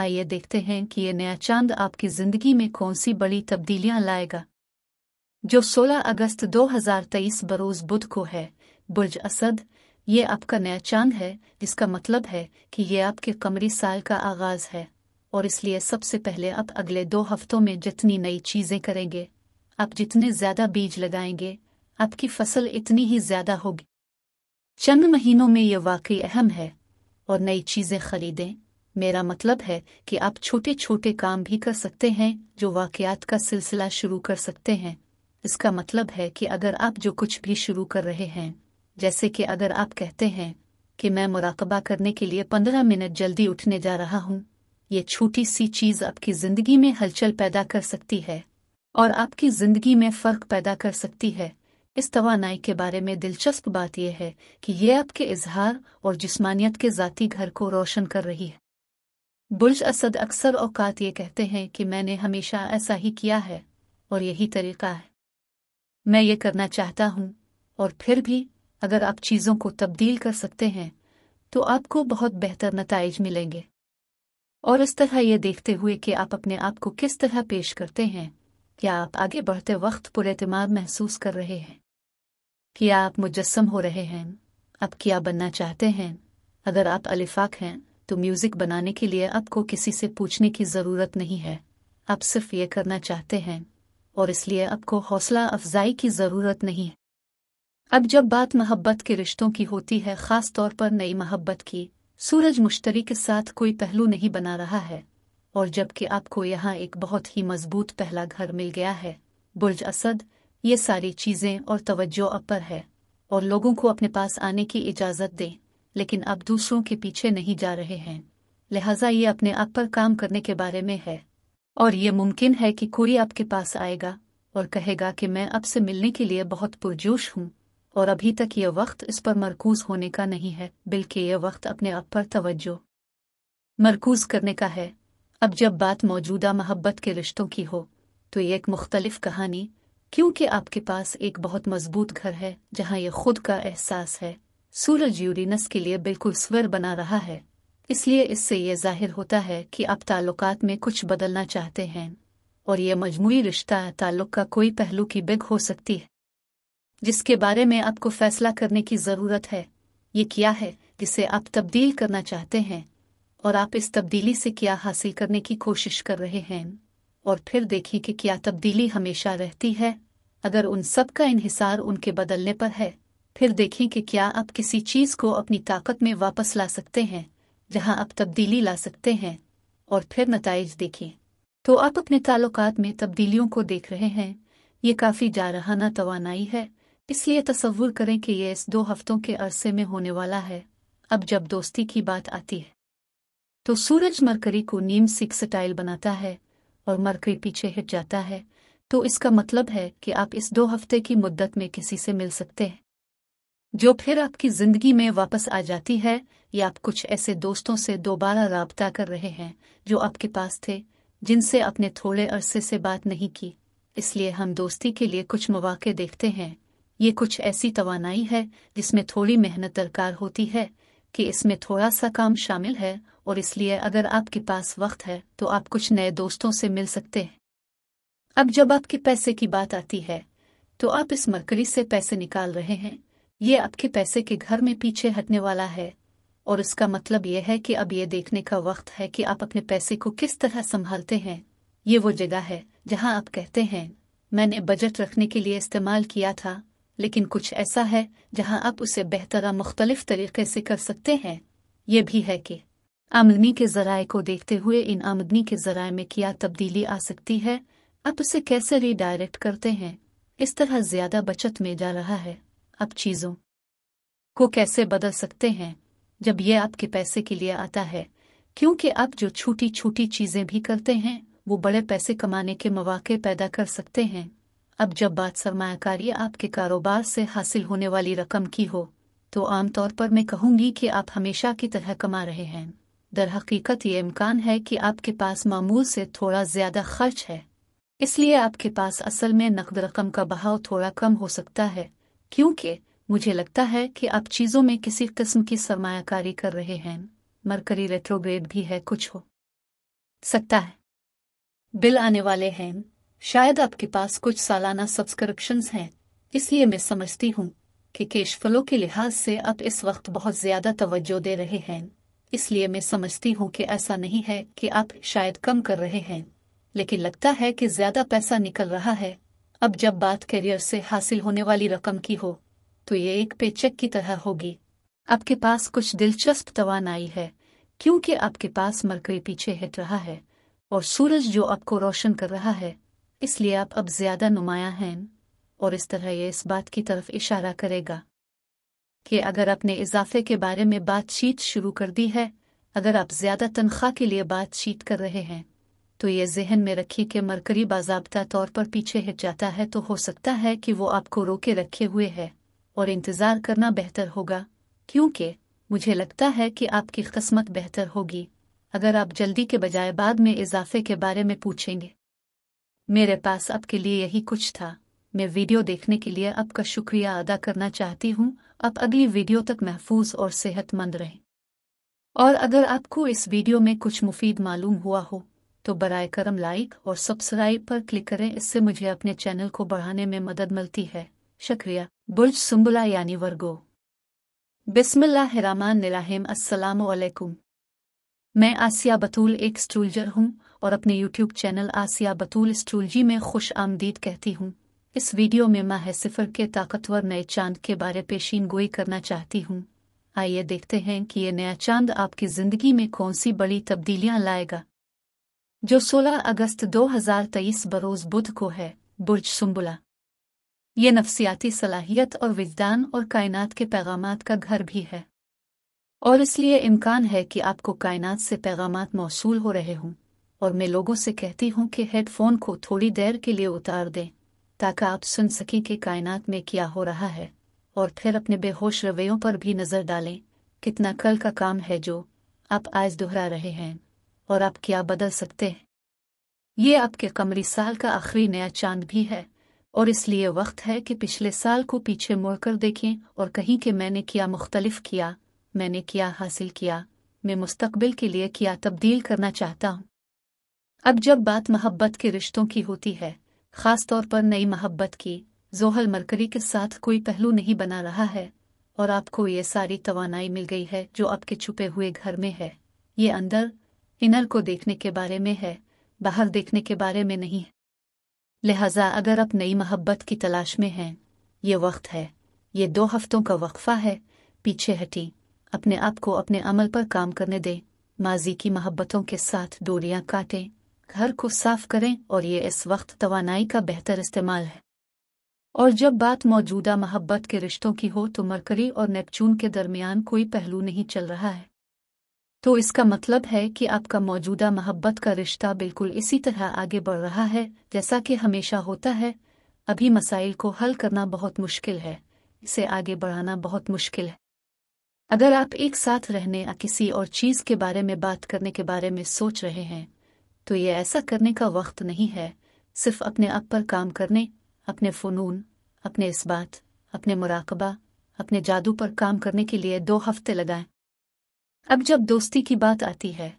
आइए देखते हैं कि ये नया चांद आपकी ज़िंदगी में कौन सी बड़ी तब्दीलियाँ लाएगा जो 16 अगस्त 2023 बरोज़ बुध को है बुर्ज असद ये आपका नया चांद है जिसका मतलब है कि ये आपके कमरी साल का आगाज़ है और इसलिए सबसे पहले आप अगले दो हफ्तों में जितनी नई चीज़ें करेंगे आप जितने ज्यादा बीज लगाएंगे आपकी फसल इतनी ही ज्यादा होगी चंद महीनों में यह वाकई अहम है और नई चीजें खरीदें मेरा मतलब है कि आप छोटे छोटे काम भी कर सकते हैं जो वाकयात का सिलसिला शुरू कर सकते हैं इसका मतलब है कि अगर आप जो कुछ भी शुरू कर रहे हैं जैसे कि अगर आप कहते हैं कि मैं मुराकबा करने के लिए पंद्रह मिनट जल्दी उठने जा रहा हूँ ये छोटी सी चीज़ आपकी ज़िंदगी में हलचल पैदा कर सकती है और आपकी जिंदगी में फर्क पैदा कर सकती है इस तोानाई के बारे में दिलचस्प बात यह है कि यह आपके इजहार और जिस्मानियत के ज़ाती घर को रोशन कर रही है बुर्ज असद अक्सर औकात ये कहते हैं कि मैंने हमेशा ऐसा ही किया है और यही तरीका है मैं ये करना चाहता हूँ और फिर भी अगर आप चीज़ों को तब्दील कर सकते हैं तो आपको बहुत बेहतर नतज मिलेंगे और इस तरह ये देखते हुए कि आप अपने आप को किस तरह पेश करते हैं क्या आप आगे बढ़ते वक्त पुरेतमाद महसूस कर रहे हैं क्या आप मुजस्म हो रहे हैं आप क्या बनना चाहते हैं अगर आप अलिफाक हैं तो म्यूज़िक बनाने के लिए आपको किसी से पूछने की ज़रूरत नहीं है आप सिर्फ ये करना चाहते हैं और इसलिए आपको हौसला अफजाई की ज़रूरत नहीं है अब जब बात मोहब्बत के रिश्तों की होती है ख़ास तौर पर नई मोहब्बत की सूरज मुश्तरी के साथ कोई पहलू नहीं बना रहा है और जबकि आपको यहाँ एक बहुत ही मजबूत पहला घर मिल गया है बुर्ज असद ये सारी चीज़ें और तवज्जो अब पर है और लोगों को अपने पास आने की इजाज़त दें लेकिन अब दूसरों के पीछे नहीं जा रहे हैं लिहाजा ये अपने आप पर काम करने के बारे में है और ये मुमकिन है कि कोई आपके पास आएगा और कहेगा कि मैं आपसे मिलने के लिए बहुत पुरजोश हूँ और अभी तक यह वक्त इस पर मरकूज होने का नहीं है बल्कि यह वक्त अपने आप पर तवज्जो मरकूज करने का है अब जब बात मौजूदा मोहब्बत के रिश्तों की हो तो ये एक मुख्तलिफ कहानी क्योंकि आपके पास एक बहुत मजबूत घर है जहाँ ये खुद का एहसास है सूरज यूरिनस के लिए बिल्कुल स्वर बना रहा है इसलिए इससे ये जाहिर होता है कि आप ताल्लुकात में कुछ बदलना चाहते हैं और यह मजमू रिश्ता ताल्लुक का कोई पहलू की बिग हो सकती है जिसके बारे में आपको फैसला करने की ज़रूरत है ये क्या है जिसे आप तब्दील करना चाहते हैं और आप इस तब्दीली से क्या हासिल करने की कोशिश कर रहे हैं और फिर देखें कि क्या तब्दीली हमेशा रहती है अगर उन सब का इनहिसार उनके बदलने पर है फिर देखें कि क्या आप किसी चीज़ को अपनी ताकत में वापस ला सकते हैं जहां आप तब्दीली ला सकते हैं और फिर नतज देखें तो आप अपने ताल्लुकात में तब्दीलियों को देख रहे हैं ये काफ़ी जारहाना तोानाई है इसलिए तस्वुर करें कि यह इस दो हफ्तों के अरसे में होने वाला है अब जब दोस्ती की बात आती है तो सूरज मरकरी को नीम सिक्सटाइल बनाता है और मरकरी पीछे हट जाता है तो इसका मतलब है कि आप इस दो हफ्ते की मुद्दत में किसी से मिल सकते हैं जो फिर आपकी जिंदगी में वापस आ जाती है या आप कुछ ऐसे दोस्तों से दोबारा रबता कर रहे हैं जो आपके पास थे जिनसे आपने थोड़े अरसे से बात नहीं की इसलिए हम दोस्ती के लिए कुछ मौाक़े देखते हैं ये कुछ ऐसी तोानाई है जिसमें थोड़ी मेहनत दरकार होती है कि इसमें थोड़ा सा काम शामिल है और इसलिए अगर आपके पास वक्त है तो आप कुछ नए दोस्तों से मिल सकते हैं अब जब आपके पैसे की बात आती है तो आप इस मरकरी से पैसे निकाल रहे हैं ये आपके पैसे के घर में पीछे हटने वाला है और उसका मतलब यह है कि अब ये देखने का वक्त है कि आप अपने पैसे को किस तरह संभालते हैं ये वो जगह है जहां आप कहते हैं मैंने बजट रखने के लिए इस्तेमाल किया था लेकिन कुछ ऐसा है जहां आप उसे बेहतर मुख्तलिफ तरीके से कर सकते हैं ये भी है कि आमदनी के जराए को देखते हुए इन आमदनी के जराए में क्या तब्दीली आ सकती है आप उसे कैसे रिडायरेक्ट करते हैं इस तरह ज्यादा बचत में जा रहा है अब चीजों को कैसे बदल सकते हैं जब यह आपके पैसे के लिए आता है क्योंकि आप जो छोटी छोटी चीजें भी करते हैं वो बड़े पैसे कमाने के मौाक़ पैदा कर सकते हैं अब जब बात सरमाकारी आपके कारोबार से हासिल होने वाली रकम की हो तो आमतौर पर मैं कहूँगी कि आप हमेशा की तरह कमा रहे हैं दर हकीकत ये इम्कान है कि आपके पास मामूल से थोड़ा ज़्यादा खर्च है इसलिए आपके पास असल में नकद रकम का बहाव थोड़ा कम हो सकता है क्योंकि मुझे लगता है कि आप चीज़ों में किसी किस्म की सरमाकारी कर रहे हैं मरकरी रेट्रोग्रेड भी है कुछ हो सकता है बिल आने वाले हैं शायद आपके पास कुछ सालाना सब्सक्रिप्शन हैं इसलिए मैं समझती हूँ कि केश फ्लो के लिहाज से आप इस वक्त बहुत ज्यादा तवज्जो दे रहे हैं इसलिए मैं समझती हूँ कि ऐसा नहीं है कि आप शायद कम कर रहे हैं लेकिन लगता है कि ज्यादा पैसा निकल रहा है अब जब बात करियर से हासिल होने वाली रकम की हो तो ये एक पेचक की तरह होगी आपके पास कुछ दिलचस्प तवानाई है क्योंकि आपके पास मरकरी पीछे हट रहा है और सूरज जो आपको रोशन कर रहा है इसलिए आप अब ज्यादा नुमाया हैं और इस तरह यह इस बात की तरफ इशारा करेगा कि अगर अपने इजाफे के बारे में बातचीत शुरू कर दी है अगर आप ज़्यादा तनख्वाह के लिए बातचीत कर रहे हैं तो ये जहन में रखिए कि मरकरी बाबा तौर पर पीछे हट जाता है तो हो सकता है कि वो आपको रोके रखे हुए है और इंतज़ार करना बेहतर होगा क्योंकि मुझे लगता है कि आपकी किस्मत बेहतर होगी अगर आप जल्दी के बजाय बाद में इजाफे के बारे में पूछेंगे मेरे पास आपके लिए यही कुछ था मैं वीडियो देखने के लिए आपका शुक्रिया अदा करना चाहती हूँ आप अगली वीडियो तक महफूज और सेहतमंद रहें और अगर आपको इस वीडियो में कुछ मुफीद मालूम हुआ हो तो बर करम लाइक और सब्सक्राइब पर क्लिक करें इससे मुझे अपने चैनल को बढ़ाने में मदद मिलती है शुक्रिया बुर्ज सुम्बला यानी वर्गो बिस्मिल्लाहिर्रहमानिर्रहीम अस्सलाम वालेकुम मैं आसिया बतूल एक स्ट्रूलजर हूँ और अपने यूट्यूब चैनल आसिया बतूल स्ट्रूलजी में खुश आमदीद कहती हूँ इस वीडियो में मैं सिफर के ताकतवर नए चांद के बारे पेशीन गोई करना चाहती हूँ आइए देखते हैं कि ये नया चांद आपकी जिंदगी में कौन सी बड़ी तब्दीलियां लाएगा जो 16 अगस्त 2023 बरोज बुध को है बुर्ज सुम्बुला ये नफसियाती सलाहियत और विज्ञान और कायनात के पैगाम का घर भी है और इसलिए इम्कान है कि आपको कायनात से पैगाम मौसू हो रहे हों और मैं लोगों से कहती हूँ कि हेडफोन को थोड़ी देर के लिए उतार दें ताकि आप सुन सकें कि कायनात में क्या हो रहा है और फिर अपने बेहोश रवैयों पर भी नज़र डालें कितना कल का काम है जो आप आज दोहरा रहे हैं और आप क्या बदल सकते हैं ये आपके कमरी साल का आखिरी नया चांद भी है और इसलिए वक्त है कि पिछले साल को पीछे मुड़कर देखें और कहीं कि मैंने क्या मुख्तलिफ किया मैंने क्या हासिल किया मैं मुस्तकबिल के लिए क्या तब्दील करना चाहता हूँ अब जब बात मोहब्बत के रिश्तों की होती है खास तौर पर नई मोहब्बत की जोहल मरकरी के साथ कोई पहलू नहीं बना रहा है और आपको ये सारी तोानाई मिल गई है जो आपके छुपे हुए घर में है ये अंदर इनर को देखने के बारे में है बाहर देखने के बारे में नहीं है लिहाजा अगर आप नई मोहब्बत की तलाश में हैं ये वक्त है ये दो हफ्तों का वक्फा है पीछे हटी अपने आप को अपने अमल पर काम करने दें माजी की मोहब्बतों के साथ डोरियां काटें घर को साफ करें और ये इस वक्त तोानाई का बेहतर इस्तेमाल है और जब बात मौजूदा मोहब्बत के रिश्तों की हो तो मरकरी और नेपचून के दरमियान कोई पहलू नहीं चल रहा है तो इसका मतलब है कि आपका मौजूदा मोहब्बत का रिश्ता बिल्कुल इसी तरह आगे बढ़ रहा है जैसा कि हमेशा होता है अभी मसाइल को हल करना बहुत मुश्किल है इसे आगे बढ़ाना बहुत मुश्किल है अगर आप एक साथ रहने या किसी और चीज़ के बारे में बात करने के बारे में सोच रहे हैं तो ये ऐसा करने का वक्त नहीं है सिर्फ अपने आप पर काम करने अपने फ़नून अपने इस्बात अपने मुराकबा अपने जादू पर काम करने के लिए दो हफ्ते लगाएं अब जब दोस्ती की बात आती है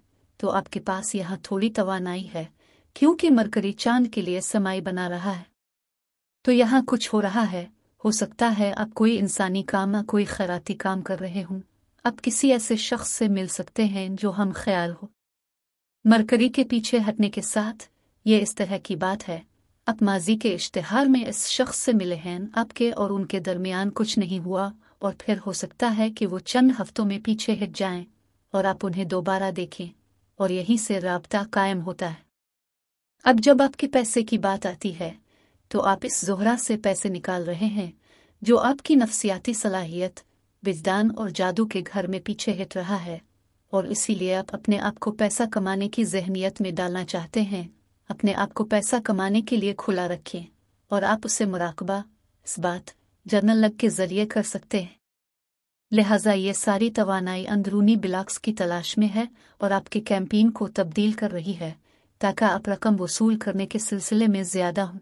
तो आपके पास यहाँ थोड़ी तवानाई है क्योंकि मरकरी चांद के लिए समाई बना रहा है तो यहाँ कुछ हो रहा है हो सकता है आप कोई इंसानी काम या कोई खैराती काम कर रहे हों आप किसी ऐसे शख्स से मिल सकते हैं जो हम ख्याल हो मरकरी के पीछे हटने के साथ ये इस तरह की बात है आप माजी के इश्तहार में इस शख्स से मिले हैं आपके और उनके दरमियान कुछ नहीं हुआ और फिर हो सकता है कि वो चंद हफ्तों में पीछे हट जाएं और आप उन्हें दोबारा देखें और यहीं से रबता कायम होता है अब जब आपके पैसे की बात आती है तो आप इस जोहरा से पैसे निकाल रहे हैं जो आपकी नफसियाती सलाहियत बिजदान और जादू के घर में पीछे हिट रहा है और इसीलिए आप अपने आप को पैसा कमाने की जहनीत में डालना चाहते हैं अपने आप को पैसा कमाने के लिए खुला रखें और आप उसे मुराकबा इस बात जर्नल लग के जरिए कर सकते हैं लिहाजा ये सारी तोानाई अंदरूनी ब्लाक्स की तलाश में है और आपके कैंपेन को तब्दील कर रही है ताकि आप रकम वसूल करने के सिलसिले में ज्यादा हों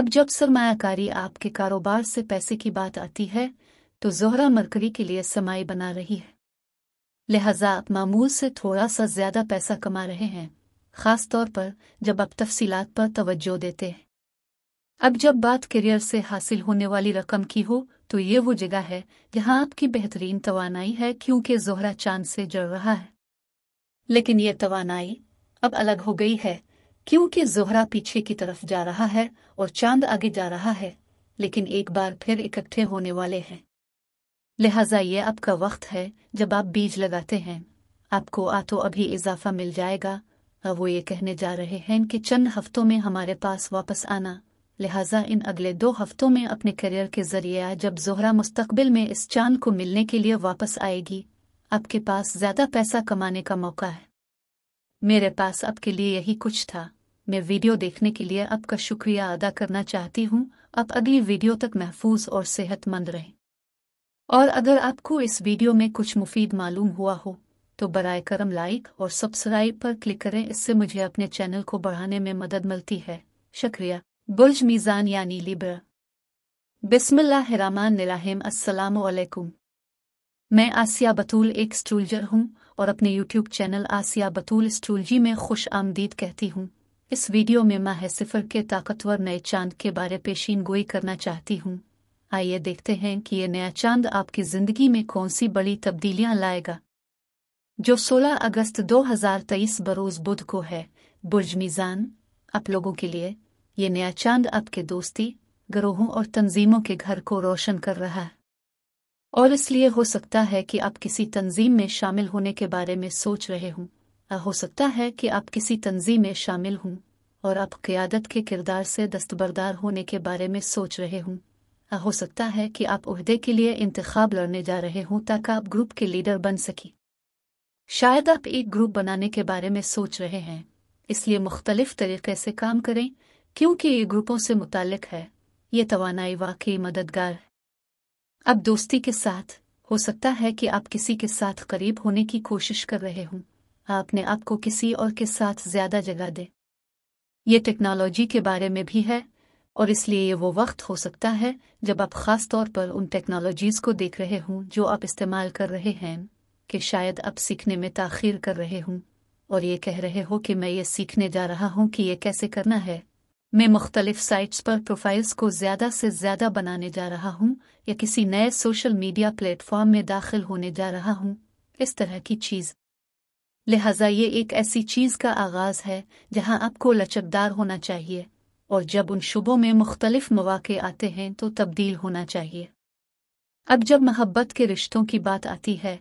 अब जब सरमाकारी आपके कारोबार से पैसे की बात आती है तो जोहरा मरकरी के लिए समाई बना रही है लिहाजा आप मामूल से थोड़ा सा ज्यादा पैसा कमा रहे हैं खास तौर पर जब आप तफसीलात पर तवज्जो देते हैं अब जब बात करियर से हासिल होने वाली रकम की हो तो ये वो जगह है जहां आपकी बेहतरीन तोानाई है क्योंकि जोहरा चांद से जड़ रहा है लेकिन ये तोानाई अब अलग हो गई है क्योंकि जोहरा पीछे की तरफ जा रहा है और चांद आगे जा रहा है लेकिन एक बार फिर इकट्ठे होने वाले हैं लिहाजा ये आपका वक्त है जब आप बीज लगाते हैं आपको आ तो अभी इजाफा मिल जाएगा वो ये कहने जा रहे हैं कि चंद हफ्तों में हमारे पास वापस आना लिहाजा इन अगले दो हफ्तों में अपने करियर के जरिए जब जोहरा मुस्तकबिल में इस चांद को मिलने के लिए वापस आएगी आपके पास ज्यादा पैसा कमाने का मौका है मेरे पास आपके लिए यही कुछ था मैं वीडियो देखने के लिए आपका शुक्रिया अदा करना चाहती हूँ आप अगली वीडियो तक महफूज और सेहतमंद रहें और अगर आपको इस वीडियो में कुछ मुफीद मालूम हुआ हो तो बरए करम लाइक और सब्सक्राइब पर क्लिक करें इससे मुझे अपने चैनल को बढ़ाने में मदद मिलती है शुक्रिया बुर्ज मीज़ान यानी लिब्र बिस्मिल्लाहिर्रहमानिर्रहीम अस्सलाम मैं आसिया बतूल एक स्ट्रूलजर हूँ और अपने यूट्यूब चैनल आसिया बतूल स्ट्रूलजी में खुश आमदीद कहती हूँ इस वीडियो में मैं सिफर के ताकतवर नए चांद के बारे पेशीन गोई करना चाहती हूँ आइए देखते हैं कि ये नया चांद आपकी जिंदगी में कौन सी बड़ी तब्दीलियां लाएगा जो 16 अगस्त 2023 बरोज बुध को है बुर्ज मीज़ान आप लोगों के लिए ये नया चांद आपके दोस्ती ग्रोहों और तंजीमों के घर को रोशन कर रहा है और इसलिए हो सकता है कि आप किसी तंजीम में शामिल होने के बारे में सोच रहे हों हो सकता है कि आप किसी तंजीम में शामिल हों और आप क्यादत के किरदार से दस्तबरदार होने के बारे में सोच रहे हों हाँ, हो सकता है कि आप उहदे के लिए इंतखब लड़ने जा रहे हों ताकि आप ग्रुप के लीडर बन सकें शायद आप एक ग्रुप बनाने के बारे में सोच रहे हैं इसलिए मुख्तलिफ तरीक़े से काम करें क्योंकि ये ग्रुपों से मुतल है ये तोानाई वाकई मददगार है अब दोस्ती के साथ हो सकता है कि आप किसी के साथ करीब होने की कोशिश कर रहे हों आपने आपको किसी और के साथ ज्यादा जगह दें ये टेक्नोलॉजी के बारे में भी है और इसलिए ये वो वक्त हो सकता है जब आप खास तौर पर उन टेक्नोलॉजीज़ को देख रहे हों जो आप इस्तेमाल कर रहे हैं कि शायद आप सीखने में ताखिर कर रहे हों और ये कह रहे हो कि मैं ये सीखने जा रहा हूँ कि ये कैसे करना है मैं मुख्तलिफ साइट्स पर प्रोफाइल्स को ज़्यादा से ज़्यादा बनाने जा रहा हूँ या किसी नए सोशल मीडिया प्लेटफॉर्म में दाखिल होने जा रहा हूँ इस तरह की चीज़ लिहाजा ये एक ऐसी चीज़ का आगाज़ है जहाँ आपको लचकदार होना चाहिए और जब उन शुबों में मुख्तलिफ मौाक़े आते हैं तो तब्दील होना चाहिए अब जब मोहब्बत के रिश्तों की बात आती है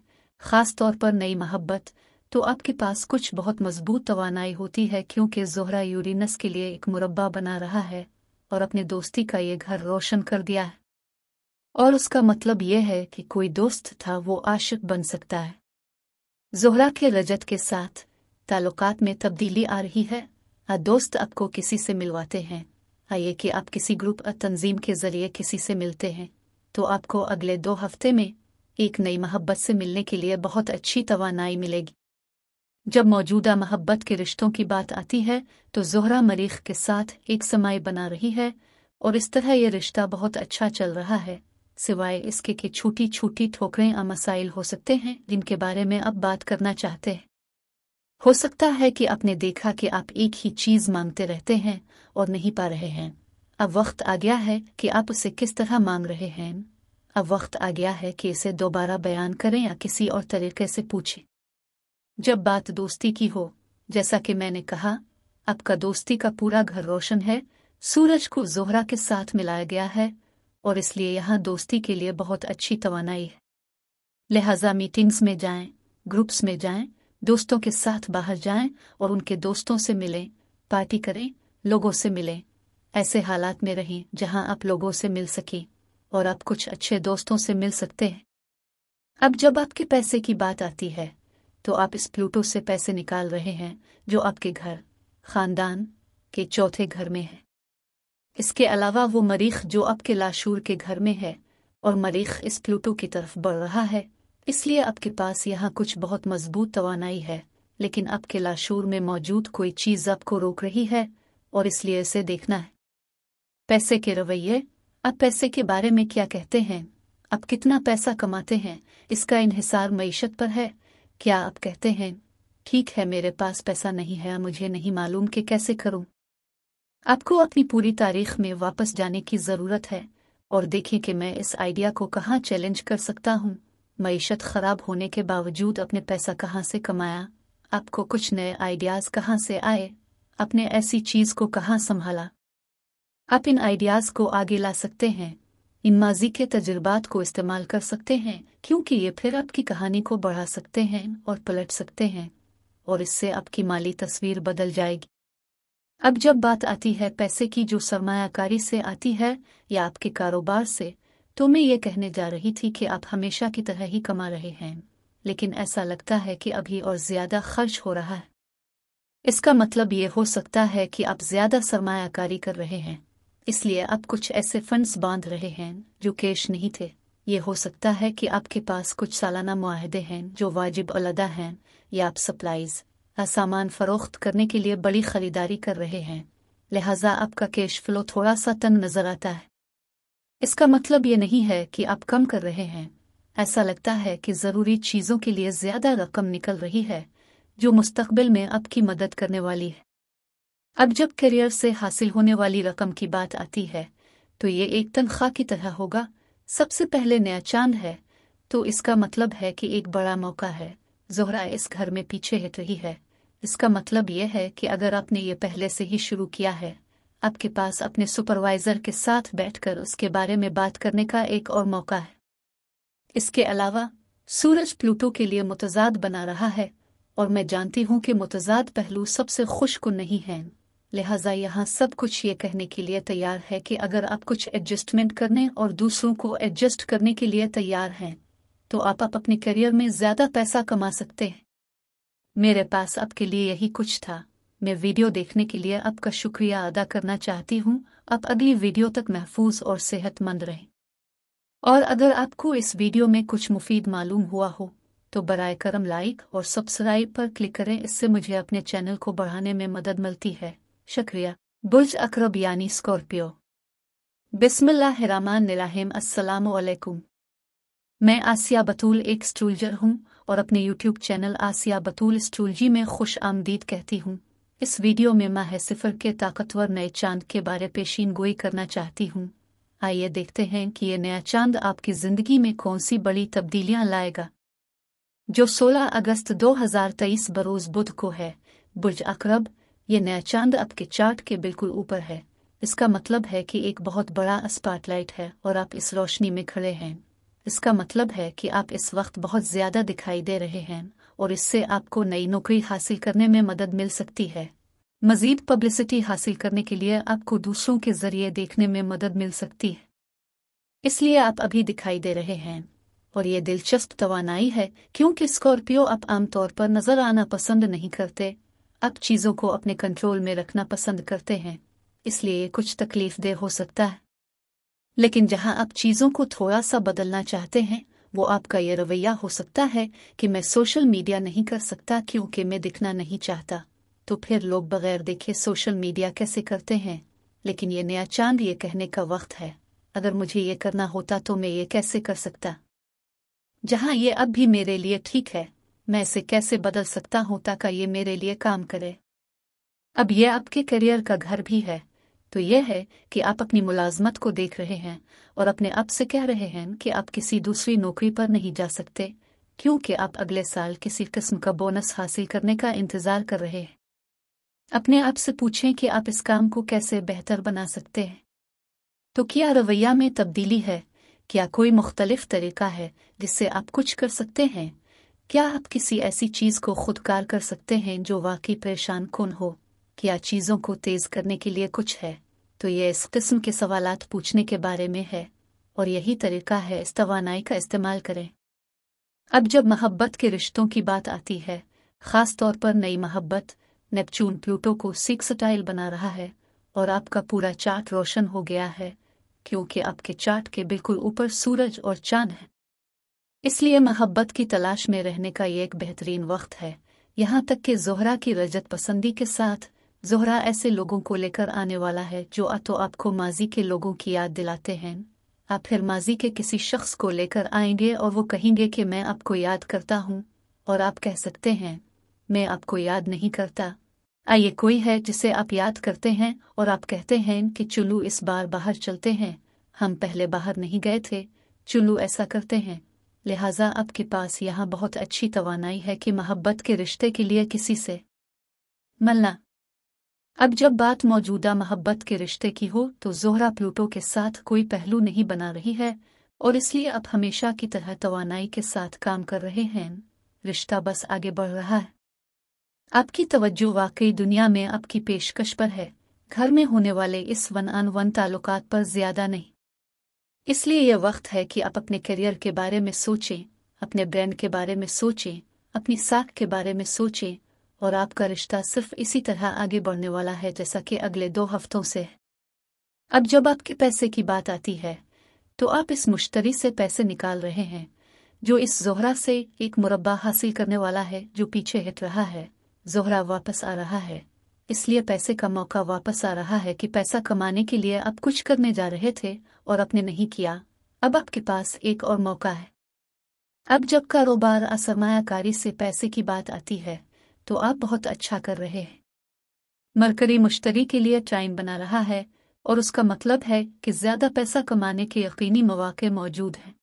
ख़ास तौर पर नई मोहब्बत तो आपके पास कुछ बहुत मजबूत तोानाई होती है क्योंकि जोहरा यूरिनस के लिए एक मुरबा बना रहा है और अपने दोस्ती का ये घर रोशन कर दिया है और उसका मतलब यह है कि कोई दोस्त था वो आशिक बन सकता है जोहरा के रजत के साथ ताल्लुकात में तब्दीली आ रही है आ हाँ, दोस्त आपको किसी से मिलवाते हैं आइए कि आप किसी ग्रुप और तंजीम के जरिए किसी से मिलते हैं तो आपको अगले दो हफ्ते में एक नई मोहब्बत से मिलने के लिए बहुत अच्छी तोानाई मिलेगी जब मौजूदा मोहब्बत के रिश्तों की बात आती है तो जोहरा मरीख के साथ एक समाई बना रही है और इस तरह यह रिश्ता बहुत अच्छा चल रहा है सिवाय इसके कि छोटी छोटी ठोकरें या मसाइल हो सकते हैं जिनके बारे में अब बात करना चाहते हैं हो सकता है कि आपने देखा कि आप एक ही चीज मांगते रहते हैं और नहीं पा रहे हैं अब वक्त आ गया है कि आप उसे किस तरह मांग रहे हैं अब वक्त आ गया है कि इसे दोबारा बयान करें या किसी और तरीके से पूछें जब बात दोस्ती की हो जैसा कि मैंने कहा आपका दोस्ती का पूरा घर रोशन है सूरज को जोहरा के साथ मिलाया गया है और इसलिए यहाँ दोस्ती के लिए बहुत अच्छी तोनाई है लिहाजा मीटिंग्स में जाएं, ग्रुप्स में जाएं दोस्तों के साथ बाहर जाएं और उनके दोस्तों से मिलें पार्टी करें लोगों से मिलें ऐसे हालात में रहें जहां आप लोगों से मिल सकें और आप कुछ अच्छे दोस्तों से मिल सकते हैं अब जब आपके पैसे की बात आती है तो आप इस प्लूटो से पैसे निकाल रहे हैं जो आपके घर खानदान के चौथे घर में है इसके अलावा वो मरीख जो आपके लाशूर के घर में है और मरीख इस प्लूटो की तरफ बढ़ रहा है इसलिए आपके पास यहाँ कुछ बहुत मजबूत तोानाई है लेकिन आपके लाशूर में मौजूद कोई चीज़ आपको रोक रही है और इसलिए इसे देखना है पैसे के रवैये आप पैसे के बारे में क्या कहते हैं आप कितना पैसा कमाते हैं इसका इनहिसार मीशत पर है क्या आप कहते हैं ठीक है मेरे पास पैसा नहीं है मुझे नहीं मालूम कि कैसे करूं आपको अपनी पूरी तारीख में वापस जाने की ज़रूरत है और देखें कि मैं इस आइडिया को कहाँ चैलेंज कर सकता हूँ मीशत ख़राब होने के बावजूद अपने पैसा कहाँ से कमाया आपको कुछ नए आइडियाज़ कहाँ से आए अपने ऐसी चीज़ को कहाँ संभाला आप इन आइडियाज़ को आगे ला सकते हैं इन माजी के तजुर्बात को इस्तेमाल कर सकते हैं क्योंकि ये फिर आपकी कहानी को बढ़ा सकते हैं और पलट सकते हैं और इससे आपकी माली तस्वीर बदल जाएगी अब जब बात आती है पैसे की जो सरमाकारी से आती है या आपके कारोबार से तो मैं ये कहने जा रही थी कि आप हमेशा की तरह ही कमा रहे हैं लेकिन ऐसा लगता है कि अभी और ज्यादा खर्च हो रहा है इसका मतलब ये हो सकता है कि आप ज्यादा सरमायाकारी कर रहे हैं इसलिए आप कुछ ऐसे फंड्स बांध रहे हैं जो कैश नहीं थे ये हो सकता है कि आपके पास कुछ सालाना माहदे हैं जो वाजिब अलदा हैं या आप सप्लाईज सामान फरोख्त करने के लिए बड़ी खरीदारी कर रहे हैं लिहाजा आपका कैश फ्लो थोड़ा सा तंग नजर आता है इसका मतलब ये नहीं है कि आप कम कर रहे हैं ऐसा लगता है कि ज़रूरी चीज़ों के लिए ज़्यादा रकम निकल रही है जो मुस्तकबिल में आपकी मदद करने वाली है अब जब करियर से हासिल होने वाली रकम की बात आती है तो ये एक तनख्वाह की तरह होगा सबसे पहले नया चांद है तो इसका मतलब है कि एक बड़ा मौका है जोहरा इस घर में पीछे हट रही है इसका मतलब यह है कि अगर आपने ये पहले से ही शुरू किया है आपके पास अपने सुपरवाइजर के साथ बैठकर उसके बारे में बात करने का एक और मौका है इसके अलावा सूरज प्लूटो के लिए मुतजाद बना रहा है और मैं जानती हूं कि मुतजाद पहलू सबसे खुशक नहीं है लिहाजा यहाँ सब कुछ ये कहने के लिए तैयार है कि अगर आप कुछ एडजस्टमेंट करने और दूसरों को एडजस्ट करने के लिए तैयार हैं तो आप, आप अपने करियर में ज्यादा पैसा कमा सकते हैं मेरे पास आपके लिए यही कुछ था मैं वीडियो देखने के लिए आपका शुक्रिया अदा करना चाहती हूँ आप अगली वीडियो तक महफूज और सेहतमंद रहें और अगर आपको इस वीडियो में कुछ मुफीद मालूम हुआ हो तो बर करम लाइक और सब्सक्राइब पर क्लिक करें इससे मुझे अपने चैनल को बढ़ाने में मदद मिलती है शुक्रिया बुर्ज अकरब यानी स्कॉर्पियो बिस्मिल्लाहिर्रहमानिर्रहीम अस्सलाम मैं आसिया बतूल एक स्ट्रूलजर हूँ और अपने यूट्यूब चैनल आसिया बतूल स्ट्रूलजी में खुश आमदीद कहती हूँ इस वीडियो में मैं हैसिफर के ताकतवर नए चांद के बारे पेशीन गोई करना चाहती हूँ आइए देखते हैं कि ये नया चांद आपकी जिंदगी में कौन सी बड़ी तब्दीलियां लाएगा जो 16 अगस्त 2023 बरोज बुध को है बुर्ज अकरब ये नया चांद आपके चार्ट के बिल्कुल ऊपर है इसका मतलब है कि एक बहुत बड़ा स्पॉटलाइट है और आप इस रोशनी में खड़े हैं इसका मतलब है कि आप इस वक्त बहुत ज्यादा दिखाई दे रहे हैं और इससे आपको नई नौकरी हासिल करने में मदद मिल सकती है मजीद पब्लिसिटी हासिल करने के लिए आपको दूसरों के जरिए देखने में मदद मिल सकती है इसलिए आप अभी दिखाई दे रहे हैं और ये दिलचस्प तोानाई है क्योंकि स्कॉर्पियो आप आमतौर पर नजर आना पसंद नहीं करते आप चीज़ों को अपने कंट्रोल में रखना पसंद करते हैं इसलिए कुछ तकलीफ दे हो सकता है लेकिन जहां आप चीज़ों को थोड़ा सा बदलना चाहते हैं वो आपका ये रवैया हो सकता है कि मैं सोशल मीडिया नहीं कर सकता क्योंकि मैं दिखना नहीं चाहता तो फिर लोग बगैर देखे सोशल मीडिया कैसे करते हैं लेकिन ये नया चांद ये कहने का वक्त है अगर मुझे ये करना होता तो मैं ये कैसे कर सकता जहाँ ये अब भी मेरे लिए ठीक है मैं इसे कैसे बदल सकता हूं ताकि ये मेरे लिए काम करे अब यह आपके करियर का घर भी है तो यह है कि आप अपनी मुलाजमत को देख रहे हैं और अपने आप से कह रहे हैं कि आप किसी दूसरी नौकरी पर नहीं जा सकते क्योंकि आप अगले साल किसी किस्म का बोनस हासिल करने का इंतजार कर रहे हैं अपने आप से पूछें कि आप इस काम को कैसे बेहतर बना सकते हैं तो क्या रवैया में तब्दीली है क्या कोई मुख्तलिफ तरीका है जिससे आप कुछ कर सकते हैं क्या आप किसी ऐसी चीज़ को खुदकार कर सकते हैं जो वाकई परेशान कौन हो क्या चीज़ों को तेज करने के लिए कुछ है तो ये इस किस्म के सवाल पूछने के बारे में है और यही तरीका है इस तोानाई का इस्तेमाल करें अब जब मोहब्बत के रिश्तों की बात आती है ख़ास तौर पर नई मोहब्बत नेपचून प्लूटो को सिक्स स्टाइल बना रहा है और आपका पूरा चार्ट रोशन हो गया है क्योंकि आपके चार्ट के बिल्कुल ऊपर सूरज और चांद है इसलिए मोहब्बत की तलाश में रहने का ये एक बेहतरीन वक्त है यहां तक कि जोहरा की रजत पसंदी के साथ जोहरा ऐसे लोगों को लेकर आने वाला है जो अतो आपको माजी के लोगों की याद दिलाते हैं आप फिर माजी के किसी शख्स को लेकर आएंगे और वो कहेंगे कि मैं आपको याद करता हूँ और आप कह सकते हैं मैं आपको याद नहीं करता आइए कोई है जिसे आप याद करते हैं और आप कहते हैं कि चुल्लू इस बार बाहर चलते हैं हम पहले बाहर नहीं गए थे चुल्लू ऐसा करते हैं लिहाजा आपके पास यहाँ बहुत अच्छी तोानाई है कि मोहब्बत के रिश्ते के लिए किसी से मलना अब जब बात मौजूदा मोहब्बत के रिश्ते की हो तो जोहरा प्लूटो के साथ कोई पहलू नहीं बना रही है और इसलिए अब हमेशा की तरह तोानाई के साथ काम कर रहे हैं रिश्ता बस आगे बढ़ रहा है आपकी तवज्जो वाकई दुनिया में आपकी पेशकश पर है घर में होने वाले इस वन अन वन ताल्लुकात पर ज्यादा नहीं इसलिए यह वक्त है कि आप अपने करियर के बारे में सोचें अपने ब्रांड के बारे में सोचें अपनी साख के बारे में सोचें और आपका रिश्ता सिर्फ इसी तरह आगे बढ़ने वाला है जैसा कि अगले दो हफ्तों से है अब जब आपके पैसे की बात आती है तो आप इस मुश्तरी से पैसे निकाल रहे हैं जो इस जोहरा से एक मुरबा हासिल करने वाला है जो पीछे हट रहा है जोहरा वापस आ रहा है इसलिए पैसे का मौका वापस आ रहा है कि पैसा कमाने के लिए आप कुछ करने जा रहे थे और आपने नहीं किया अब आपके पास एक और मौका है अब जब कारोबार असरमायाकारी से पैसे की बात आती है तो आप बहुत अच्छा कर रहे हैं मरकरी मुश्तरी के लिए टाइम बना रहा है और उसका मतलब है कि ज्यादा पैसा कमाने के यकीनी मौाक़े मौजूद हैं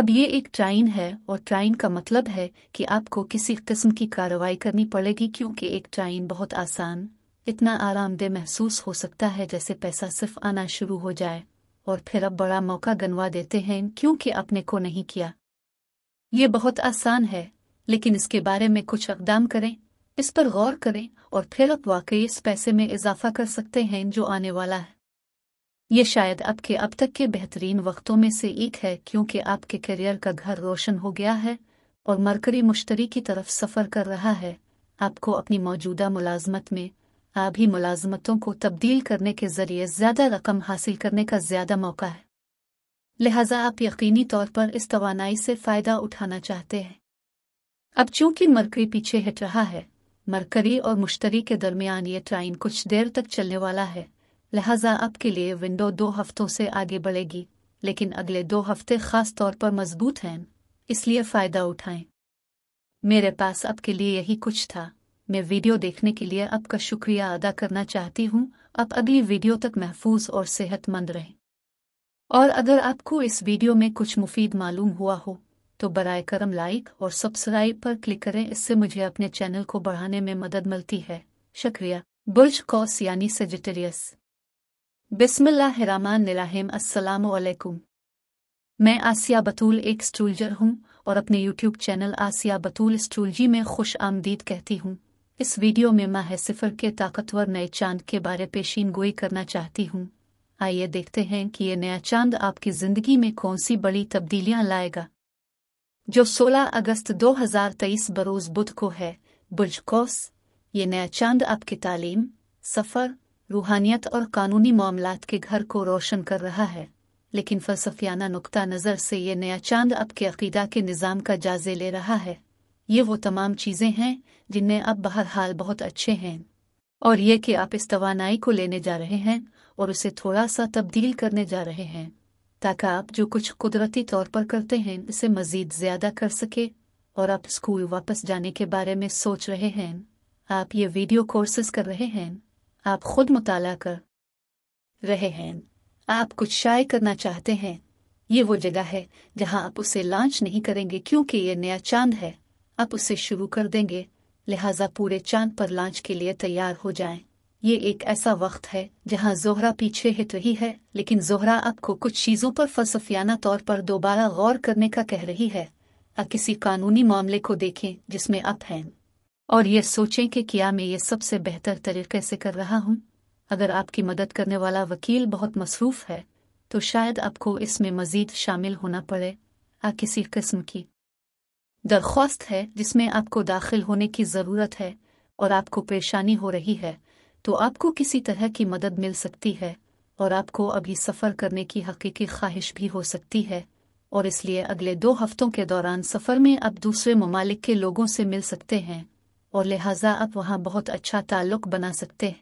अब ये एक ट्राइन है और ट्राइन का मतलब है कि आपको किसी किस्म की कार्रवाई करनी पड़ेगी क्योंकि एक ट्राइन बहुत आसान इतना आरामदेह महसूस हो सकता है जैसे पैसा सिर्फ आना शुरू हो जाए और फिर अब बड़ा मौका गनवा देते हैं क्योंकि आपने को नहीं किया ये बहुत आसान है लेकिन इसके बारे में कुछ अकदाम करें इस पर गौर करें और फिर आप वाकई इस पैसे में इजाफा कर सकते हैं जो आने वाला है ये शायद आपके अब तक के बेहतरीन वक्तों में से एक है क्योंकि आपके करियर का घर रोशन हो गया है और मरकरी मुश्तरी की तरफ सफ़र कर रहा है आपको अपनी मौजूदा मुलाजमत में आभी मुलाजमतों को तब्दील करने के जरिए ज़्यादा रकम हासिल करने का ज़्यादा मौका है लिहाजा आप यकीनी तौर पर इस तोानाई से फ़ायदा उठाना चाहते हैं अब चूंकि मरकरी पीछे हट रहा है मरकरी और मुश्तरी के दरमियान ये ट्राइन कुछ देर तक चलने वाला है लिहाजा आपके लिए विंडो दो हफ्तों से आगे बढ़ेगी लेकिन अगले दो हफ्ते खास तौर पर मजबूत हैं इसलिए फ़ायदा उठाएं मेरे पास आपके लिए यही कुछ था मैं वीडियो देखने के लिए आपका शुक्रिया अदा करना चाहती हूँ आप अगली वीडियो तक महफूज और सेहतमंद रहें और अगर आपको इस वीडियो में कुछ मुफीद मालूम हुआ हो तो बर करम लाइक और सब्सक्राइब पर क्लिक करें इससे मुझे अपने चैनल को बढ़ाने में मदद मिलती है शुक्रिया बुर्ज कौस यानी सजिटेरियस बिस्मिल्लाहिर्रहमानिर्रहीम अस्सलाम वालेकुम मैं आसिया बतूल एक स्ट्रूलजर हूँ और अपने यूट्यूब चैनल आसिया बतूल स्ट्रूलजी में खुश आमदीद कहती हूँ इस वीडियो में मैं सिफर के ताकतवर नए चांद के बारे पेशीन गोई करना चाहती हूँ आइए देखते हैं कि ये नया चांद आपकी ज़िंदगी में कौन सी बड़ी तब्दीलियाँ लाएगा जो 16 अगस्त 2023 बरोज बुध को है बुर्ज कोस ये नया चांद आपकी तालीम सफ़र रूहानियत और कानूनी मामलात के घर को रोशन कर रहा है लेकिन फलसफियाना नुकता नज़र से ये नया चांद आपके अकीदा के निज़ाम का जायजे ले रहा है ये वो तमाम चीज़ें हैं जिनमें आप बहरहाल बहुत अच्छे हैं और ये कि आप इस तवानाई को लेने जा रहे हैं और उसे थोड़ा सा तब्दील करने जा रहे हैं ताकि आप जो कुछ कुदरती तौर पर करते हैं इसे मज़ीद ज़्यादा कर सके और आप स्कूल वापस जाने के बारे में सोच रहे हैं आप ये वीडियो कोर्सेज कर रहे हैं आप खुद मुताला कर रहे हैं आप कुछ शाये करना चाहते हैं ये वो जगह है जहां आप उसे लॉन्च नहीं करेंगे क्योंकि ये नया चांद है आप उसे शुरू कर देंगे लिहाजा पूरे चांद पर लॉन्च के लिए तैयार हो जाएं। ये एक ऐसा वक्त है जहां जोहरा पीछे हिट रही है लेकिन जोहरा आपको कुछ चीज़ों पर फलसफियाना तौर पर दोबारा गौर करने का कह रही है आप किसी कानूनी मामले को देखें जिसमें आप हैं और ये सोचें कि क्या मैं ये सबसे बेहतर तरीके से कर रहा हूँ अगर आपकी मदद करने वाला वकील बहुत मसरूफ़ है तो शायद आपको इसमें मजीद शामिल होना पड़े आ किसी किस्म की दरख्वास्त है जिसमें आपको दाखिल होने की ज़रूरत है और आपको परेशानी हो रही है तो आपको किसी तरह की मदद मिल सकती है और आपको अभी सफ़र करने की हकीकी ख्वाहिश भी हो सकती है और इसलिए अगले दो हफ्तों के दौरान सफ़र में आप दूसरे ममालिक के लोगों से मिल सकते हैं और लिहाजा आप वहाँ बहुत अच्छा ताल्लुक बना सकते हैं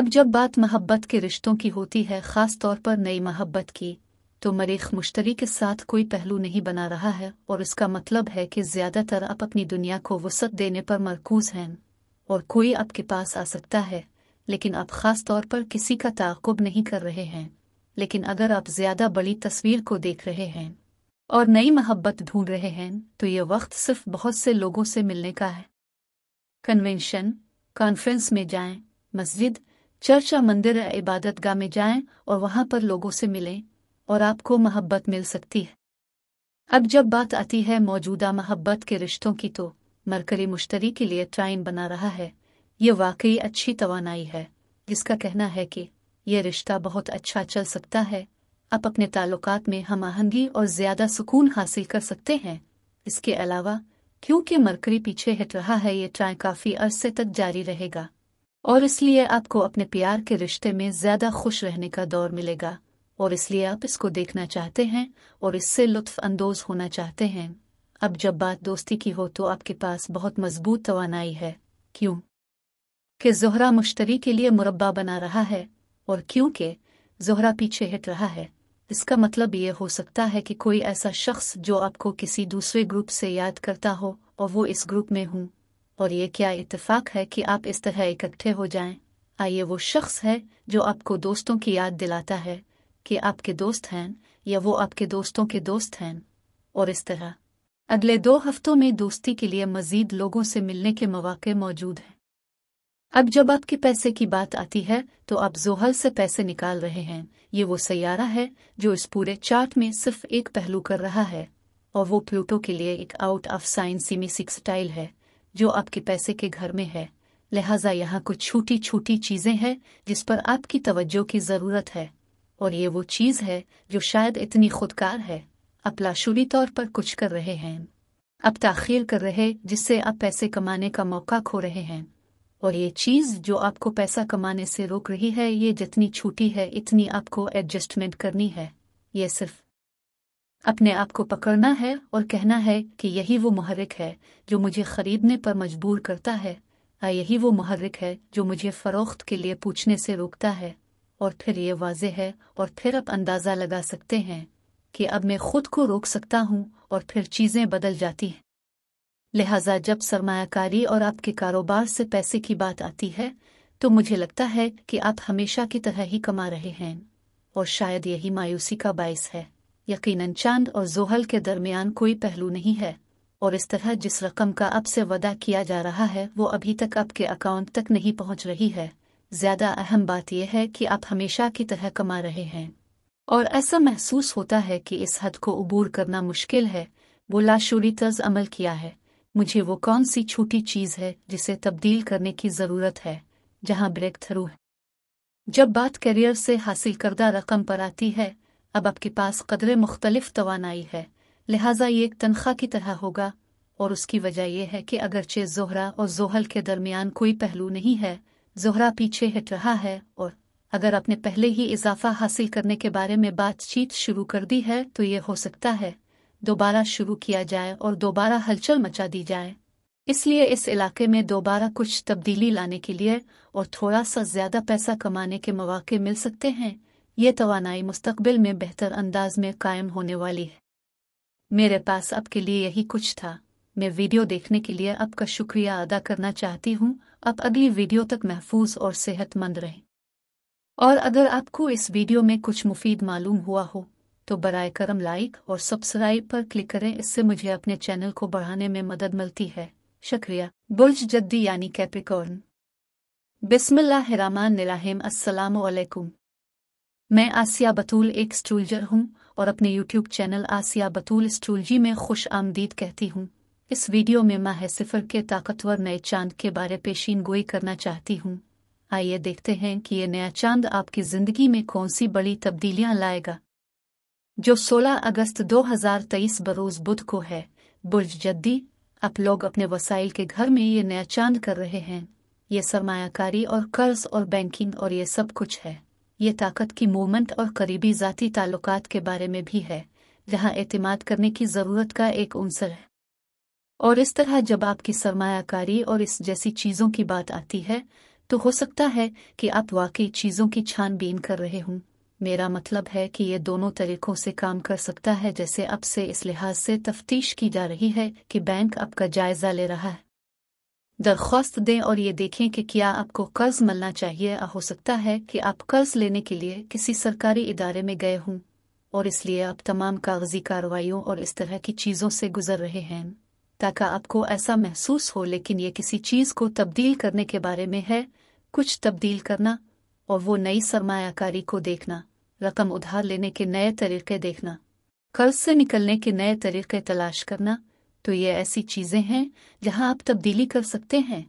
अब जब बात मोहब्बत के रिश्तों की होती है ख़ास तौर पर नई मोहब्बत की तो मरीख मुश्तरी के साथ कोई पहलू नहीं बना रहा है और इसका मतलब है कि ज़्यादातर आप अपनी दुनिया को वसत देने पर मरकूज हैं और कोई आपके पास आ सकता है लेकिन आप खास तौर पर किसी का ताकुब नहीं कर रहे हैं लेकिन अगर आप ज्यादा बड़ी तस्वीर को देख रहे हैं और नई मोहब्बत ढूंढ रहे हैं तो ये वक्त सिर्फ बहुत से लोगों से मिलने का है कन्वेंशन कॉन्फ्रेंस में जाएं, मस्जिद चर्च या मंदिर या इबादत गाह में जाएं और वहां पर लोगों से मिलें और आपको मोहब्बत मिल सकती है अब जब बात आती है मौजूदा मोहब्बत के रिश्तों की तो मरकरी मुश्तरी के लिए ट्राइन बना रहा है ये वाकई अच्छी तोानाई है जिसका कहना है कि यह रिश्ता बहुत अच्छा चल सकता है आप अपने ताल्लुक में हम आहंगी और ज़्यादा सुकून हासिल कर सकते हैं इसके अलावा क्योंकि मरकरी पीछे हट रहा है ये ट्राई काफ़ी अरसे तक जारी रहेगा और इसलिए आपको अपने प्यार के रिश्ते में ज़्यादा खुश रहने का दौर मिलेगा और इसलिए आप इसको देखना चाहते हैं और इससे लुत्फ़ अंदोज़ होना चाहते हैं अब जब बात दोस्ती की हो तो आपके पास बहुत मजबूत तोानाई है क्यों कि जोहरा मुश्तरी के लिए मुरबा बना रहा है और क्योंकि जोहरा पीछे हट रहा है इसका मतलब यह हो सकता है कि कोई ऐसा शख्स जो आपको किसी दूसरे ग्रुप से याद करता हो और वो इस ग्रुप में हूं और ये क्या इतफाक है कि आप इस तरह इकट्ठे हो जाएं? आइए वो शख्स है जो आपको दोस्तों की याद दिलाता है कि आपके दोस्त हैं या वो आपके दोस्तों के दोस्त हैं और इस तरह अगले दो हफ्तों में दोस्ती के लिए मजीद लोगों से मिलने के मौाक़ मौजूद हैं अब जब आपके पैसे की बात आती है तो आप जोहल से पैसे निकाल रहे हैं ये वो सैारा है जो इस पूरे चार्ट में सिर्फ एक पहलू कर रहा है और वो प्लूटो के लिए एक out of sign semi sextile है जो आपके पैसे के घर में है लिहाजा यहाँ कुछ छोटी छोटी चीज़ें हैं जिस पर आपकी तवज्जो की ज़रूरत है और ये वो चीज़ है जो शायद इतनी खुदकार है अपलाशुरी तौर पर कुछ कर रहे हैं अब ताखिर कर रहे जिससे आप पैसे कमाने का मौका खो रहे हैं और ये चीज़ जो आपको पैसा कमाने से रोक रही है ये जितनी छूटी है इतनी आपको एडजस्टमेंट करनी है ये सिर्फ अपने आप को पकड़ना है और कहना है कि यही वो महरिक है जो मुझे ख़रीदने पर मजबूर करता है या यही वो महरिक है जो मुझे फ़रोख्त के लिए पूछने से रोकता है और फिर ये वाजे है और फिर आप अंदाज़ा लगा सकते हैं कि अब मैं खुद को रोक सकता हूँ और फिर चीज़ें बदल जाती हैं लिहाजा जब सरमाकारी और आपके कारोबार से पैसे की बात आती है तो मुझे लगता है कि आप हमेशा की तरह ही कमा रहे हैं और शायद यही मायूसी का बायस है यकीनन चांद और जोहल के दरमियान कोई पहलू नहीं है और इस तरह जिस रकम का आपसे वदा किया जा रहा है वो अभी तक आपके अकाउंट तक नहीं पहुंच रही है ज्यादा अहम बात यह है कि आप हमेशा की तरह कमा रहे हैं और ऐसा महसूस होता है कि इस हद को अबूर करना मुश्किल है वो लाशोरी तर्ज अमल किया है मुझे वो कौन सी छोटी चीज़ है जिसे तब्दील करने की ज़रूरत है जहाँ ब्रेक थ्रू है जब बात करियर से हासिल करदा रकम पर आती है अब आपके पास कदर मुख्तलिफ तो है लिहाजा ये एक तनख्वाह की तरह होगा और उसकी वजह यह है कि अगरचे जोहरा और जोहल के दरमियान कोई पहलू नहीं है जोहरा पीछे हट रहा है और अगर आपने पहले ही इजाफा हासिल करने के बारे में बातचीत शुरू कर दी है तो ये हो सकता है दोबारा शुरू किया जाए और दोबारा हलचल मचा दी जाए इसलिए इस इलाके में दोबारा कुछ तब्दीली लाने के लिए और थोड़ा सा ज़्यादा पैसा कमाने के मौाक़े मिल सकते हैं ये तोानाई मुस्तबिल में बेहतर अंदाज में कायम होने वाली है मेरे पास आपके लिए यही कुछ था मैं वीडियो देखने के लिए आपका शुक्रिया अदा करना चाहती हूँ आप अगली वीडियो तक महफूज और सेहतमंद रहें और अगर आपको इस वीडियो में कुछ मुफीद मालूम हुआ हो तो बर करम लाइक और सब्सक्राइब पर क्लिक करें इससे मुझे अपने चैनल को बढ़ाने में मदद मिलती है शुक्रिया बुर्ज जद्दी यानी कैप्रिकॉर्न बिस्मिल्लाम अस्सलाम मैं आसिया बतूल एक स्ट्रूलजर हूँ और अपने यूट्यूब चैनल आसिया बतूल स्ट्रूलजी में खुश आमदीद कहती हूँ इस वीडियो में मैं सिफर के ताकतवर नए चांद के बारे पेशीन गोई करना चाहती हूँ आइए देखते हैं कि ये नया चांद आपकी जिंदगी में कौन सी बड़ी तब्दीलियां लाएगा जो 16 अगस्त 2023 बरोज बुध को है बुर्ज जद्दी आप लोग अपने वसाइल के घर में ये नया चांद कर रहे हैं ये सरमायाकारी और कर्ज और बैंकिंग और ये सब कुछ है ये ताकत की मूवमेंट और करीबी ज़ाती ताल्लुक के बारे में भी है जहाँ एतम करने की ज़रूरत का एक अंसर है और इस तरह जब आपकी सरमायाकारी और इस जैसी चीज़ों की बात आती है तो हो सकता है कि आप वाकई चीज़ों की छानबीन कर रहे हों मेरा मतलब है कि ये दोनों तरीकों से काम कर सकता है जैसे अब से इस लिहाज से तफ्तीश की जा रही है कि बैंक आपका जायजा ले रहा है दरख्वास्त दें और ये देखें कि क्या आपको कर्ज मिलना चाहिए हो सकता है कि आप कर्ज लेने के लिए किसी सरकारी इदारे में गए हों और इसलिए आप तमाम कागजी कार्रवाइयों और इस तरह की चीज़ों से गुजर रहे हैं ताकि आपको ऐसा महसूस हो लेकिन ये किसी चीज़ को तब्दील करने के बारे में है कुछ तब्दील करना और वो नई सरमायाकारी को देखना रकम उधार लेने के नए तरीके देखना कर्ज से निकलने के नए तरीके तलाश करना तो ये ऐसी चीज़ें हैं जहाँ आप तब्दीली कर सकते हैं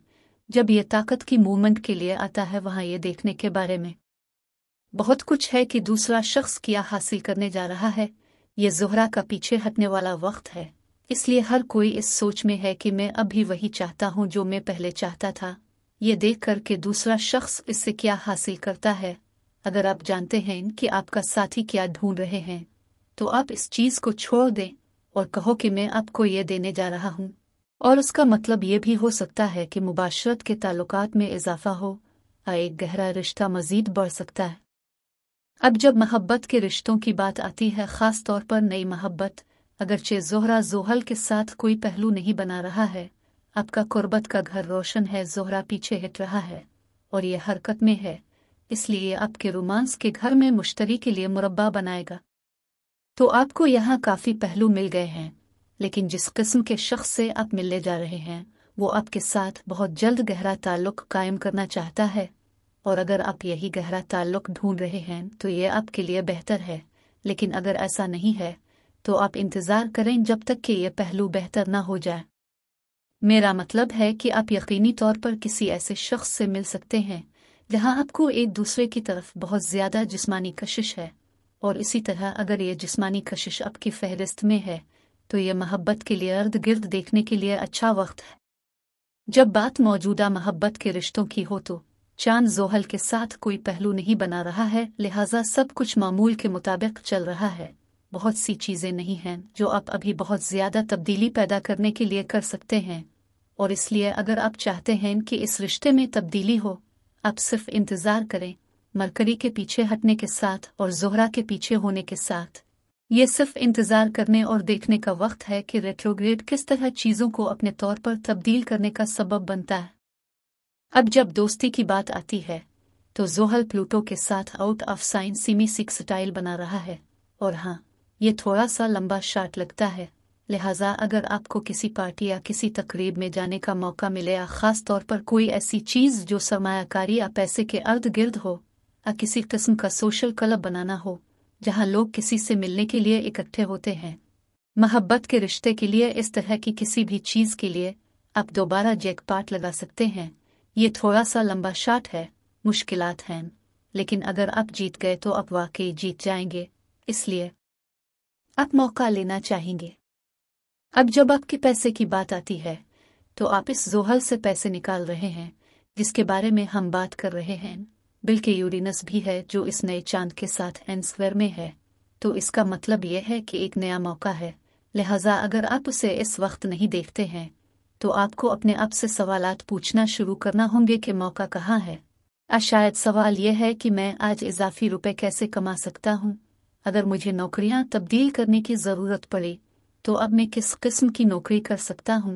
जब ये ताकत की मूवमेंट के लिए आता है वहाँ ये देखने के बारे में बहुत कुछ है कि दूसरा शख्स क्या हासिल करने जा रहा है ये जोहरा का पीछे हटने वाला वक्त है इसलिए हर कोई इस सोच में है कि मैं अब भी वही चाहता हूं जो मैं पहले चाहता था ये देख कर के दूसरा शख्स इससे क्या हासिल करता है अगर आप जानते हैं कि आपका साथी क्या ढूंढ रहे हैं तो आप इस चीज को छोड़ दें और कहो कि मैं आपको ये देने जा रहा हूं और उसका मतलब ये भी हो सकता है कि मुबाशरत के ताल्लुकात में इजाफा हो या एक गहरा रिश्ता मजीद बढ़ सकता है अब जब मोहब्बत के रिश्तों की बात आती है ख़ास तौर पर नई मोहब्बत अगरचे जोहरा जोहल के साथ कोई पहलू नहीं बना रहा है आपका कुर्बत का घर रोशन है जोहरा पीछे हट रहा है और ये हरकत में है इसलिए आपके रोमांस के घर में मुश्तरी के लिए मुरब्बा बनाएगा तो आपको यहाँ काफ़ी पहलू मिल गए हैं लेकिन जिस किस्म के शख्स से आप मिलने जा रहे हैं वो आपके साथ बहुत जल्द गहरा ताल्लुक कायम करना चाहता है और अगर आप यही गहरा ताल्लुक ढूंढ रहे हैं तो ये आपके लिए बेहतर है लेकिन अगर ऐसा नहीं है तो आप इंतज़ार करें जब तक कि यह पहलू बेहतर न हो जाए मेरा मतलब है कि आप यकीनी तौर पर किसी ऐसे शख्स से मिल सकते हैं जहां आपको एक दूसरे की तरफ बहुत ज़्यादा जिस्मानी कशिश है और इसी तरह अगर ये जिस्मानी कशिश आपकी फहरिस्त में है तो ये मोहब्बत के लिए अर्द गिर्द देखने के लिए अच्छा वक्त है जब बात मौजूदा मोहब्बत के रिश्तों की हो तो चांद जोहल के साथ कोई पहलू नहीं बना रहा है लिहाजा सब कुछ मामूल के मुताबिक चल रहा है बहुत सी चीज़ें नहीं हैं जो आप अभी बहुत ज़्यादा तब्दीली पैदा करने के लिए कर सकते हैं और इसलिए अगर आप चाहते हैं कि इस रिश्ते में तब्दीली हो आप सिर्फ इंतज़ार करें मरकरी के पीछे हटने के साथ और जोहरा के पीछे होने के साथ ये सिर्फ इंतज़ार करने और देखने का वक्त है कि रेट्रोग्रेड किस तरह चीज़ों को अपने तौर पर तब्दील करने का सबब बनता है अब जब दोस्ती की बात आती है तो जोहल प्लूटो के साथ out of sign semi sextile बना रहा है और हाँ ये थोड़ा सा लंबा शाट लगता है लिहाजा अगर आपको किसी पार्टी या किसी तकरीब में जाने का मौका मिले या ख़ास तौर पर कोई ऐसी चीज़ जो सरमाकारी या पैसे के अर्द गिर्द हो या किसी किस्म का सोशल क्लब बनाना हो जहां लोग किसी से मिलने के लिए इकट्ठे होते हैं मोहब्बत के रिश्ते के लिए इस तरह की किसी भी चीज़ के लिए आप दोबारा जैक पार्ट लगा सकते हैं ये थोड़ा सा लंबा शाट है मुश्किलात हैं लेकिन अगर आप जीत गए तो आप वाकई जीत जाएंगे इसलिए आप मौका लेना चाहेंगे अब जब आपके पैसे की बात आती है तो आप इस जोहल से पैसे निकाल रहे हैं जिसके बारे में हम बात कर रहे हैं बिल्कुल यूरिनस भी है जो इस नए चांद के साथ एन में है तो इसका मतलब यह है कि एक नया मौका है लिहाजा अगर आप उसे इस वक्त नहीं देखते हैं तो आपको अपने आप से सवाल पूछना शुरू करना होंगे कि मौका कहाँ है शायद सवाल यह है कि मैं आज इजाफी रुपए कैसे कमा सकता हूँ अगर मुझे नौकरियां तब्दील करने की ज़रूरत पड़े तो अब मैं किस किस्म की नौकरी कर सकता हूँ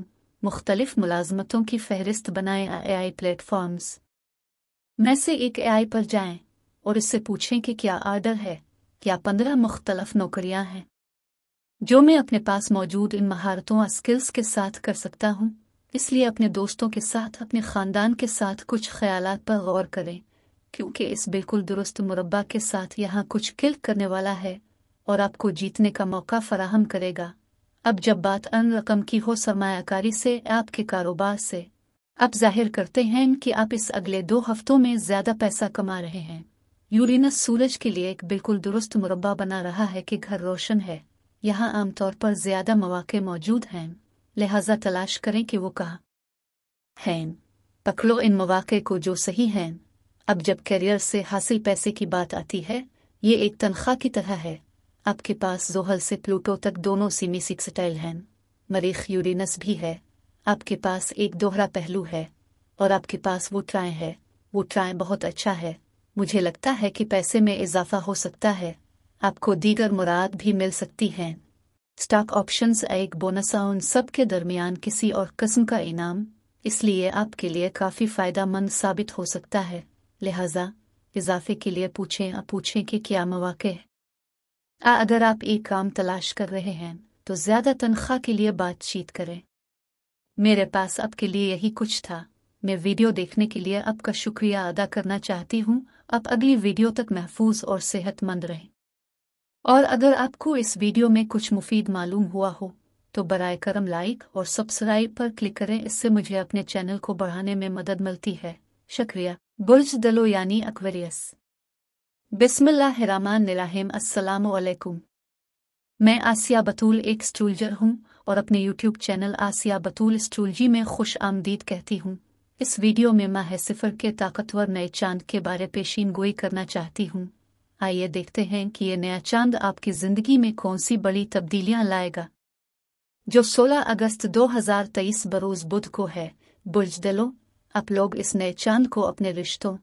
मुख्तलिफ मुलाजमतों की फहरिस्त बनाएं ए आई प्लेटफॉर्म्स में से एक ए आई पर जाएं और इससे पूछें कि क्या आर्डर है क्या पंद्रह मुख्तलफ नौकरियां हैं जो मैं अपने पास मौजूद इन महारतों और स्किल्स के साथ कर सकता हूँ इसलिए अपने दोस्तों के साथ अपने खानदान के साथ कुछ ख्याल पर गौर करें क्योंकि इस बिल्कुल दुरुस्त मुरबा के साथ यहाँ कुछ किल करने वाला है और आपको जीतने का मौका फराहम करेगा अब जब बात अन रकम की हो सरमाकारी से आपके कारोबार से आप जाहिर करते हैं कि आप इस अगले दो हफ्तों में ज्यादा पैसा कमा रहे हैं यूरिनस सूरज के लिए एक बिल्कुल दुरुस्त मुरबा बना रहा है कि घर रोशन है यहाँ आमतौर पर ज्यादा मौाक़े मौजूद हैं लिहाजा तलाश करें कि वो कहा हैं पकड़ो इन मौाक़े को जो सही हैं अब जब करियर से हासिल पैसे की बात आती है ये एक तनख्वाह की तरह है आपके पास जोहल से प्लूटो तक दोनों सीमी सिक्स हैं मरीख यूरिनस भी है आपके पास एक दोहरा पहलू है और आपके पास वो ट्राय है वो ट्राय बहुत अच्छा है मुझे लगता है कि पैसे में इजाफा हो सकता है आपको दीगर मुराद भी मिल सकती हैं स्टॉक ऑप्शंस एक बोनस उन सब के दरमियान किसी और कस्म का इनाम इसलिए आपके लिए काफ़ी फ़ायदा मंद साबित हो सकता है लिहाजा इजाफे के लिए पूछें या पूछें कि क्या मौाक़े आ अगर आप एक काम तलाश कर रहे हैं तो ज़्यादा तनख्वाह के लिए बातचीत करें मेरे पास आपके लिए यही कुछ था मैं वीडियो देखने के लिए आपका शुक्रिया अदा करना चाहती हूँ आप अगली वीडियो तक महफूज और सेहतमंद रहें और अगर आपको इस वीडियो में कुछ मुफीद मालूम हुआ हो तो बर करम लाइक और सब्सक्राइब पर क्लिक करें इससे मुझे अपने चैनल को बढ़ाने में मदद मिलती है शुक्रिया बुर्ज दलो यानी अक्वेरियस बिस्मिल्लाम अलैकुम मैं आसिया बतूल एक स्ट्रूलजर हूँ और अपने यूट्यूब चैनल आसिया बतूल स्ट्रूलजी में खुश आमदीद कहती हूँ इस वीडियो में मैं हैसिफर के ताकतवर नए चांद के बारे पेशीन गोई करना चाहती हूँ आइए देखते हैं कि ये नया चांद आपकी जिंदगी में कौन सी बड़ी तब्दीलियां लाएगा जो सोलह अगस्त तेईस बरोज बुध को है बुर्ज दलो आप लोग इस नए चांद को अपने रिश्तों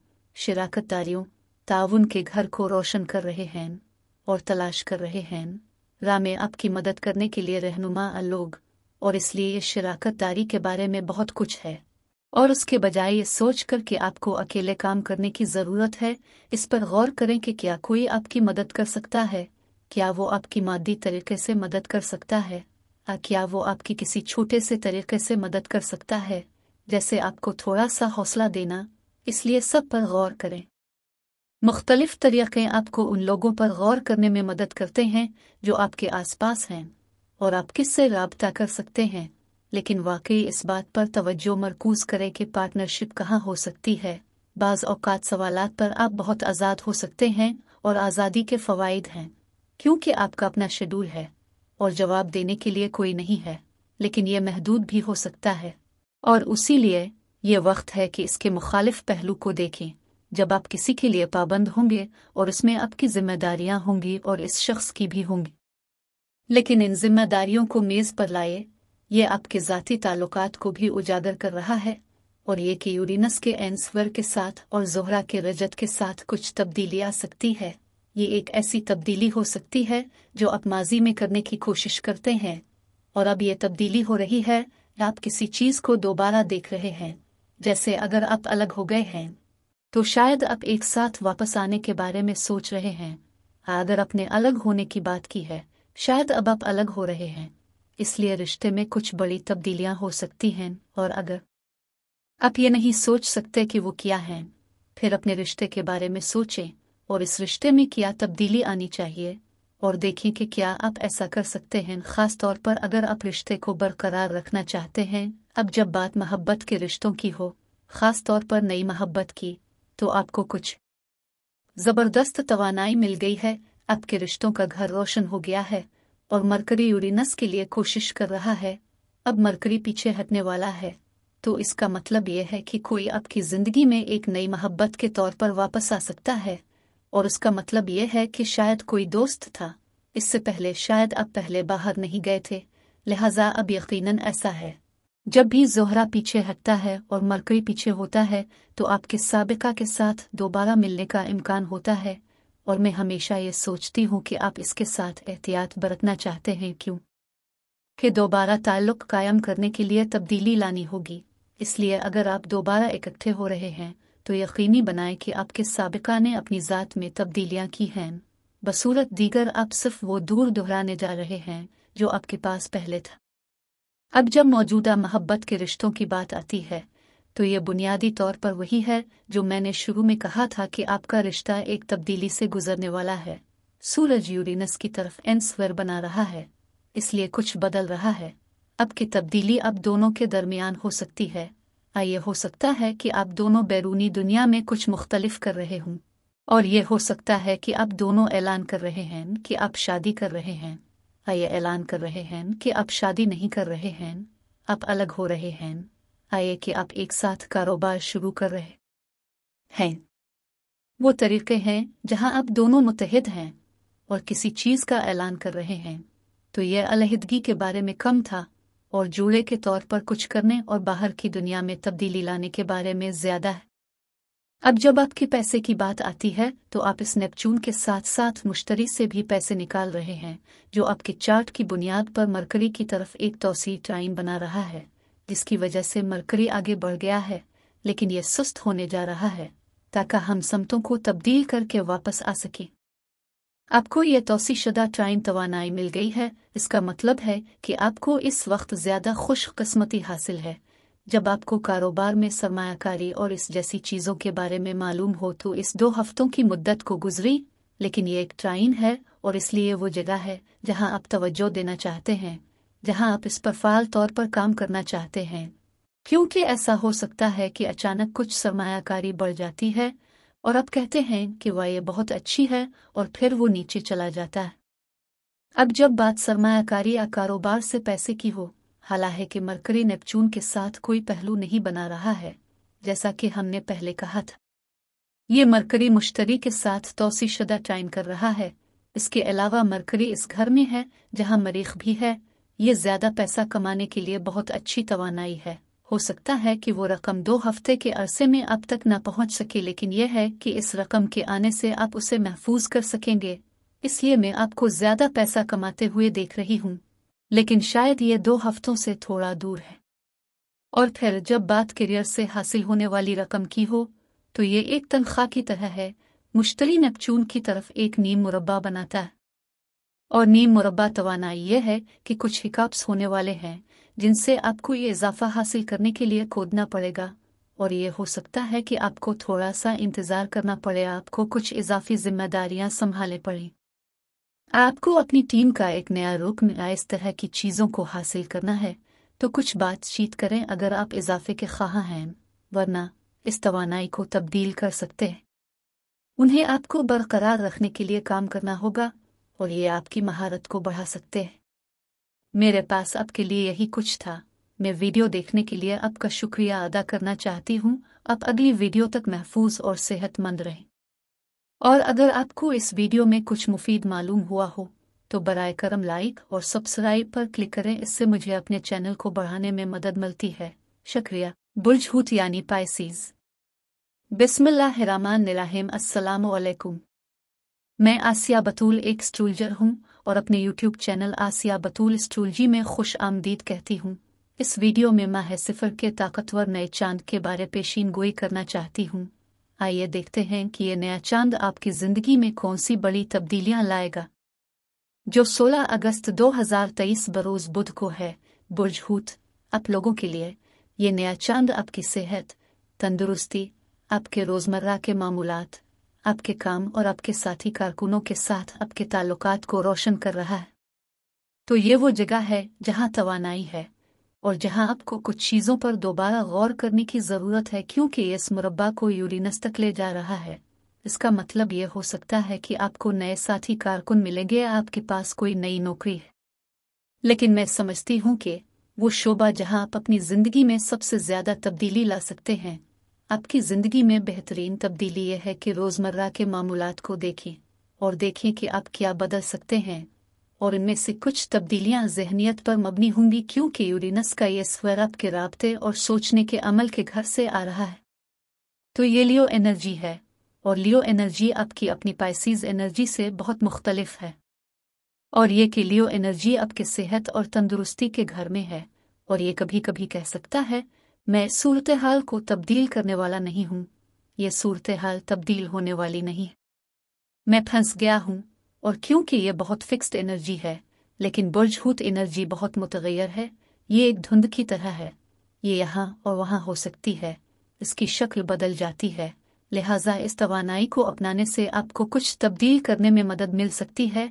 शराकत दारियों ताउन के घर को रोशन कर रहे हैं और तलाश कर रहे हैं रामे आपकी मदद करने के लिए रहनुमा लोग और इसलिए इस शराकत दारी के बारे में बहुत कुछ है और उसके बजाय ये सोच कर कि आपको अकेले काम करने की ज़रूरत है इस पर गौर करें कि क्या कोई आपकी मदद कर सकता है क्या वो आपकी मादी तरीके से मदद कर सकता है क्या वो आपकी किसी छोटे से तरीके से मदद कर सकता है जैसे आपको थोड़ा सा हौसला देना इसलिए सब पर गौर करें मुख्तलिफ तरीक़े आपको उन लोगों पर गौर करने में मदद करते हैं जो आपके आसपास हैं और आप किससे रबता कर सकते हैं लेकिन वाकई इस बात पर तवज्जो मरकूज करें कि पार्टनरशिप कहाँ हो सकती है बाज़ अवकात सवाल पर आप बहुत आज़ाद हो सकते हैं और आज़ादी के फ़वाद हैं क्योंकि आपका अपना शेड्यूल है और जवाब देने के लिए कोई नहीं है लेकिन यह महदूद भी हो सकता है और उसी लिए ये वक्त है कि इसके मुखालिफ पहलू को देखें जब आप किसी के लिए पाबंद होंगे और उसमें आपकी जिम्मेदारियां होंगी और इस शख्स की भी होंगी लेकिन इन जिम्मेदारियों को मेज पर लाए ये आपके ज़ाती ताल्लुकात को भी उजागर कर रहा है और ये कि यूरिनस के एंसवर के साथ और जोहरा के रजत के साथ कुछ तब्दीली आ सकती है ये एक ऐसी तब्दीली हो सकती है जो आप माजी में करने की कोशिश करते हैं और अब ये तब्दीली हो रही है आप किसी चीज को दोबारा देख रहे हैं जैसे अगर आप अलग हो गए हैं तो शायद आप एक साथ वापस आने के बारे में सोच रहे हैं अगर आपने अलग होने की बात की है शायद अब आप अलग हो रहे हैं इसलिए रिश्ते में कुछ बड़ी तब्दीलियां हो सकती हैं और अगर आप ये नहीं सोच सकते कि वो क्या है फिर अपने रिश्ते के बारे में सोचें और इस रिश्ते में क्या तब्दीली आनी चाहिए और देखें कि क्या आप ऐसा कर सकते हैं खास तौर पर अगर आप रिश्ते को बरकरार रखना चाहते हैं अब जब बात मोहब्बत के रिश्तों की हो खास तौर पर नई मोहब्बत की तो आपको कुछ ज़बरदस्त तोानाई मिल गई है आपके रिश्तों का घर रोशन हो गया है और मरकरी यूरिनस के लिए कोशिश कर रहा है अब मरकरी पीछे हटने वाला है तो इसका मतलब यह है कि कोई आपकी ज़िंदगी में एक नई मोहब्बत के तौर पर वापस आ सकता है और उसका मतलब यह है कि शायद कोई दोस्त था इससे पहले शायद अब पहले बाहर नहीं गए थे लिहाजा अब यकीनन ऐसा है जब भी जोहरा पीछे हटता है और मरकरी पीछे होता है तो आपके सबका के साथ दोबारा मिलने का इम्कान होता है और मैं हमेशा ये सोचती हूँ कि आप इसके साथ एहतियात बरतना चाहते हैं क्यों कि दोबारा ताल्लुक कायम करने के लिए तब्दीली लानी होगी इसलिए अगर आप दोबारा इकट्ठे हो रहे हैं तो यकीनी बनाएं कि आपके सबका ने अपनी ज़ात में तब्दीलियाँ की हैं बसूरत दीगर आप सिर्फ वो दूर दोहराने जा रहे हैं जो आपके पास पहले था अब जब मौजूदा मोहब्बत के रिश्तों की बात आती है तो ये बुनियादी तौर पर वही है जो मैंने शुरू में कहा था कि आपका रिश्ता एक तब्दीली से गुजरने वाला है सूरज यूरिनस की तरफ एनस्वर बना रहा है इसलिए कुछ बदल रहा है अब की तब्दीली अब दोनों के दरमियान हो सकती है आइए हो सकता है कि आप दोनों बैरूनी दुनिया में कुछ मुख्तलिफ कर रहे हों और ये हो सकता है कि आप दोनों ऐलान कर रहे हैं कि आप शादी कर रहे हैं आइए ऐलान कर रहे हैं कि आप शादी नहीं कर रहे हैं आप अलग हो रहे हैं आइए कि आप एक साथ कारोबार शुरू कर रहे हैं वो तरीके हैं जहां आप दोनों मुतहद हैं और किसी चीज़ का ऐलान कर रहे हैं तो यह अलहदगी के बारे में कम था और जूड़े के तौर पर कुछ करने और बाहर की दुनिया में तब्दीली लाने के बारे में ज्यादा है अब जब आपके पैसे की बात आती है तो आप इस नेपचून के साथ साथ मुश्तरी से भी पैसे निकाल रहे हैं जो आपके चार्ट की बुनियाद पर मरकरी की तरफ एक तोसी टाइम बना रहा है जिसकी वजह से मरकरी आगे बढ़ गया है लेकिन यह सुस्त होने जा रहा है ताकि हम समतों को तब्दील करके वापस आ सकें आपको ये तोसीशुदा टाइम तो मिल गई है इसका मतलब है कि आपको इस वक्त ज़्यादा खुशकस्मती हासिल है जब आपको कारोबार में सरमाकारी और इस जैसी चीज़ों के बारे में मालूम हो तो इस दो हफ्तों की मुद्दत को गुजरी लेकिन ये एक ट्राइन है और इसलिए वो जगह है जहाँ आप तवज्जो देना चाहते हैं जहाँ आप इस पर फाल तौर पर काम करना चाहते हैं क्योंकि ऐसा हो सकता है कि अचानक कुछ सरमायाकारी बढ़ जाती है और अब कहते हैं कि वह यह बहुत अच्छी है और फिर वो नीचे चला जाता है अब जब बात सरमाकारी या कारोबार से पैसे की हो हालांकि मरकरी नेपचून के साथ कोई पहलू नहीं बना रहा है जैसा कि हमने पहले कहा था ये मरकरी मुश्तरी के साथ तोसी शुदा टाइम कर रहा है इसके अलावा मरकरी इस घर में है जहां मरीख भी है ये ज्यादा पैसा कमाने के लिए बहुत अच्छी तोानाई है हो सकता है कि वो रकम दो हफ्ते के अरसे में अब तक न पहुंच सके लेकिन यह है कि इस रकम के आने से आप उसे महफूज कर सकेंगे इसलिए मैं आपको ज्यादा पैसा कमाते हुए देख रही हूं लेकिन शायद ये दो हफ्तों से थोड़ा दूर है और फिर जब बात करियर से हासिल होने वाली रकम की हो तो ये एक तनख्वाह की तरह है मुश्तरी नेपचून की तरफ एक नीम मुरबा बनाता है और नीम मुरबा तोानाई यह है कि कुछ हिकाप्स होने वाले हैं जिनसे आपको ये इजाफा हासिल करने के लिए खोदना पड़ेगा और ये हो सकता है कि आपको थोड़ा सा इंतज़ार करना पड़े आपको कुछ इजाफी जिम्मेदारियां संभाले पड़ें आपको अपनी टीम का एक नया रुकन या इस तरह की चीज़ों को हासिल करना है तो कुछ बातचीत करें अगर आप इजाफे के ख्वाह हैं वरना इस तोानाई को तब्दील कर सकते हैं उन्हें आपको बरकरार रखने के लिए काम करना होगा और ये आपकी महारत को बढ़ा सकते हैं मेरे पास आपके लिए यही कुछ था मैं वीडियो देखने के लिए आपका शुक्रिया अदा करना चाहती हूँ आप अगली वीडियो तक महफूज और सेहतमंद रहें और अगर आपको इस वीडियो में कुछ मुफीद मालूम हुआ हो तो बर करम लाइक और सब्सक्राइब पर क्लिक करें इससे मुझे अपने चैनल को बढ़ाने में मदद मिलती है शुक्रिया बुरझूत यानी पाइसीज बिस्मिल्लाहिर्रहमानिर्रहीम अस्सलाम मैं आसिया बतूल एक स्टूलजर हूँ और अपने यूट्यूब चैनल आसिया बतूल स्टूलजी में खुश आमदीद कहती हूँ इस वीडियो में मैं सिफर के ताकतवर नए चांद के बारे पेशीन गोई करना चाहती हूँ आइए देखते हैं कि ये नया चांद आपकी जिंदगी में कौन सी बड़ी तब्दीलियां लाएगा जो 16 अगस्त 2023 बरोज बुध को है बुरजहूत आप लोगों के लिए ये नया चांद आपकी सेहत तंदुरुस्ती आपके रोज़मर्रा के मामूलत आपके काम और आपके साथी कारकुनों के साथ आपके ताल्लुकात को रोशन कर रहा है तो ये वो जगह है जहाँ तोानाई है और जहाँ आपको कुछ चीज़ों पर दोबारा गौर करने की ज़रूरत है क्योंकि इस मुरबा को यूरिनस तक ले जा रहा है इसका मतलब ये हो सकता है कि आपको नए साथी कारकुन मिलेंगे या आपके पास कोई नई नौकरी है लेकिन मैं समझती हूँ कि वो शोबा जहाँ आप अपनी ज़िंदगी में सबसे ज़्यादा तब्दीली ला सकते हैं आपकी ज़िंदगी में बेहतरीन तब्दीली यह है कि रोज़मर्रा के मामूलत को देखें और देखें कि आप क्या बदल सकते हैं और इनमें से कुछ तब्दीलियां जहनीत पर मबनी होंगी क्योंकि यूरिनस का यह स्वर आपके रबते और सोचने के अमल के घर से आ रहा है तो ये लियो एनर्जी है और लियो एनर्जी आपकी अपनी पाइसिस एनर्जी से बहुत मुख्तलिफ है और ये कि लियो एनर्जी आपके सेहत और तंदुरुस्ती के घर में है और ये कभी कभी कह सकता है मैं सूरत हाल को तब्दील करने वाला नहीं हूँ यह सूरत हाल तब्दील होने वाली नहीं मैं फंस गया हूँ और क्योंकि यह बहुत फिक्स्ड एनर्जी है लेकिन बुरजहूत एनर्जी बहुत मुतगैर है ये एक धुंध की तरह है ये यहाँ और वहाँ हो सकती है इसकी शक्ल बदल जाती है लिहाजा इस तोानाई को अपनाने से आपको कुछ तब्दील करने में मदद मिल सकती है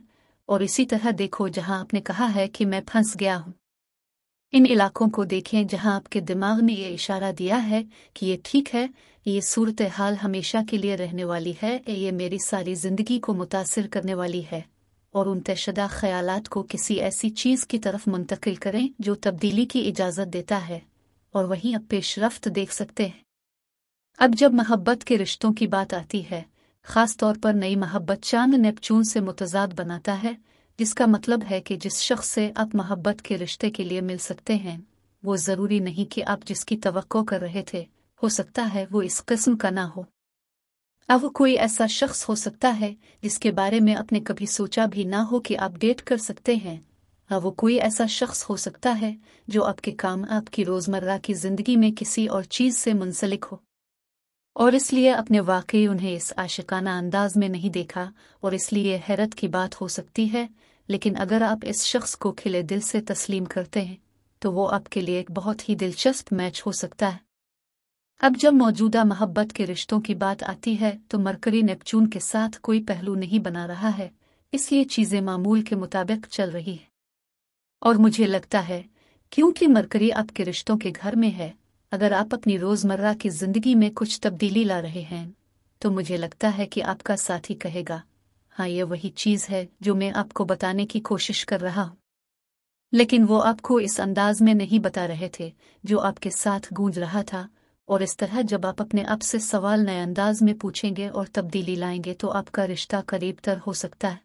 और इसी तरह देखो जहाँ आपने कहा है कि मैं फंस गया हूँ इन इलाकों को देखें जहां आपके दिमाग ने ये इशारा दिया है कि ये ठीक है ये सूरत हाल हमेशा के लिए रहने वाली है ये मेरी सारी जिंदगी को मुतासर करने वाली है और उन तयशदा ख्याल को किसी ऐसी चीज़ की तरफ मुंतकिल करें जो तब्दीली की इजाज़त देता है और वहीं अब पेशरफ देख सकते हैं अब जब मोहब्बत के रिश्तों की बात आती है ख़ास तौर पर नई मोहब्बत चांद नेपचून से मुतजाद बनाता है जिसका मतलब है कि जिस शख्स से आप मोहब्बत के रिश्ते के लिए मिल सकते हैं वो ज़रूरी नहीं कि आप जिसकी तवक्को कर रहे थे हो सकता है वो इस किस्म का ना हो अब कोई ऐसा शख्स हो सकता है जिसके बारे में आपने कभी सोचा भी ना हो कि आप डेट कर सकते हैं अब वो कोई ऐसा शख्स हो सकता है जो आपके काम आपकी रोज़मर्रा की ज़िंदगी में किसी और चीज़ से मुंसलिक हो और इसलिए अपने वाकई उन्हें इस आशिकाना अंदाज में नहीं देखा और इसलिए हैरत की बात हो सकती है लेकिन अगर आप इस शख्स को खिले दिल से तस्लीम करते हैं तो वो आपके लिए एक बहुत ही दिलचस्प मैच हो सकता है अब जब मौजूदा मोहब्बत के रिश्तों की बात आती है तो मरकरी नेपचून के साथ कोई पहलू नहीं बना रहा है इसलिए चीज़ें मामूल के मुताबिक चल रही है और मुझे लगता है क्योंकि मरकरी आपके रिश्तों के घर में है अगर आप अपनी रोज़मर्रा की ज़िंदगी में कुछ तब्दीली ला रहे हैं तो मुझे लगता है कि आपका साथी कहेगा हाँ ये वही चीज़ है जो मैं आपको बताने की कोशिश कर रहा हूँ लेकिन वो आपको इस अंदाज में नहीं बता रहे थे जो आपके साथ गूंज रहा था और इस तरह जब आप अपने आप से सवाल नए अंदाज में पूछेंगे और तब्दीली लाएंगे तो आपका रिश्ता करीब तर हो सकता है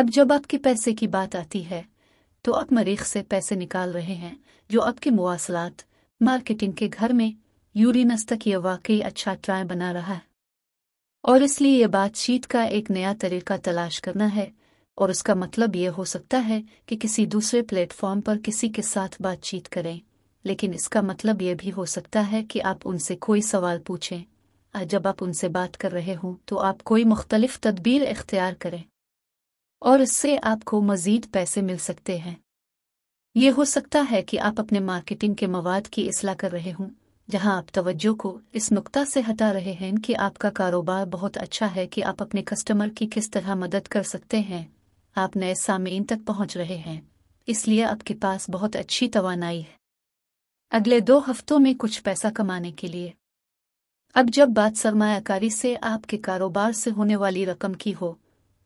अब जब आपके पैसे की बात आती है तो आप मरीख से पैसे निकाल रहे हैं जो आपके मुआसलात मार्केटिंग के घर में यूरिनस्तक तक यह वाकई अच्छा ट्राय बना रहा है और इसलिए यह बातचीत का एक नया तरीका तलाश करना है और उसका मतलब ये हो सकता है कि किसी दूसरे प्लेटफॉर्म पर किसी के साथ बातचीत करें लेकिन इसका मतलब यह भी हो सकता है कि आप उनसे कोई सवाल पूछें जब आप उनसे बात कर रहे हों तो आप कोई मुख्तलिफ तदबीर इख्तियार करें और इससे आपको मजीद पैसे मिल सकते हैं ये हो सकता है कि आप अपने मार्केटिंग के मवाद की असलाह कर रहे हों जहां आप तवज्जो को इस नुकता से हटा रहे हैं कि आपका कारोबार बहुत अच्छा है कि आप अपने कस्टमर की किस तरह मदद कर सकते हैं आप नए सामीन तक पहुंच रहे हैं इसलिए आपके पास बहुत अच्छी तोानाई है अगले दो हफ्तों में कुछ पैसा कमाने के लिए अब जब बात सरमायाकारी से आपके कारोबार से होने वाली रकम की हो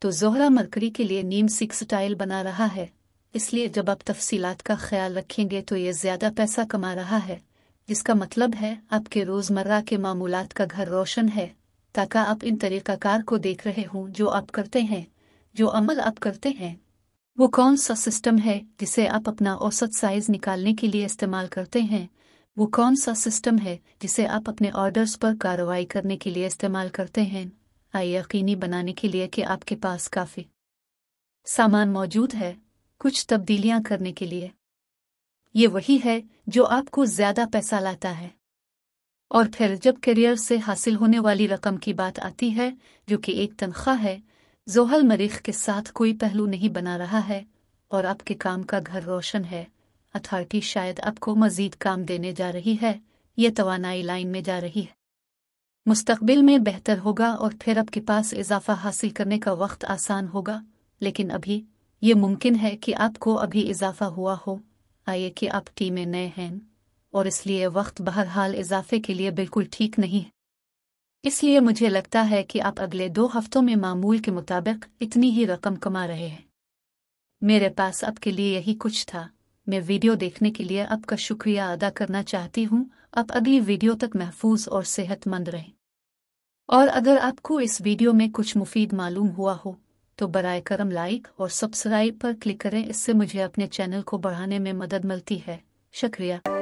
तो जोहरा मरकरी के लिए नीम सिक्स टाइल बना रहा है इसलिए जब आप तफसीलात का ख्याल रखेंगे तो ये ज्यादा पैसा कमा रहा है इसका मतलब है आपके रोज़मर्रा के मामूलत का घर रोशन है ताकि आप इन तरीक़ाकार को देख रहे हों जो आप करते हैं जो अमल आप करते हैं वो कौन सा सिस्टम है जिसे आप अपना औसत साइज निकालने के लिए इस्तेमाल करते हैं वो कौन सा सिस्टम है जिसे आप अपने ऑर्डर्स पर कार्रवाई करने के लिए इस्तेमाल करते हैं आई यकीनी बनाने के लिए कि आपके पास काफ़ी सामान मौजूद है कुछ तब्दीलियां करने के लिए ये वही है जो आपको ज्यादा पैसा लाता है और फिर जब करियर से हासिल होने वाली रकम की बात आती है जो कि एक तनख्वाह है जोहल मरीख के साथ कोई पहलू नहीं बना रहा है और आपके काम का घर रोशन है अथॉरिटी शायद आपको मजीद काम देने जा रही है ये तोानाई लाइन में जा रही है मुस्तबिल में बेहतर होगा और फिर आपके पास इजाफा हासिल करने का वक्त आसान होगा लेकिन अभी ये मुमकिन है कि आपको अभी इजाफा हुआ हो आइए कि आप टीमें नए हैं और इसलिए वक्त बहरहाल इजाफे के लिए बिल्कुल ठीक नहीं है इसलिए मुझे लगता है कि आप अगले दो हफ्तों में मामूल के मुताबिक इतनी ही रकम कमा रहे हैं मेरे पास आपके लिए यही कुछ था मैं वीडियो देखने के लिए आपका शुक्रिया अदा करना चाहती हूँ आप अगली वीडियो तक महफूज और सेहतमंद रहें और अगर आपको इस वीडियो में कुछ मुफीद मालूम हुआ हो तो बर करम लाइक और सब्सक्राइब पर क्लिक करें इससे मुझे अपने चैनल को बढ़ाने में मदद मिलती है शुक्रिया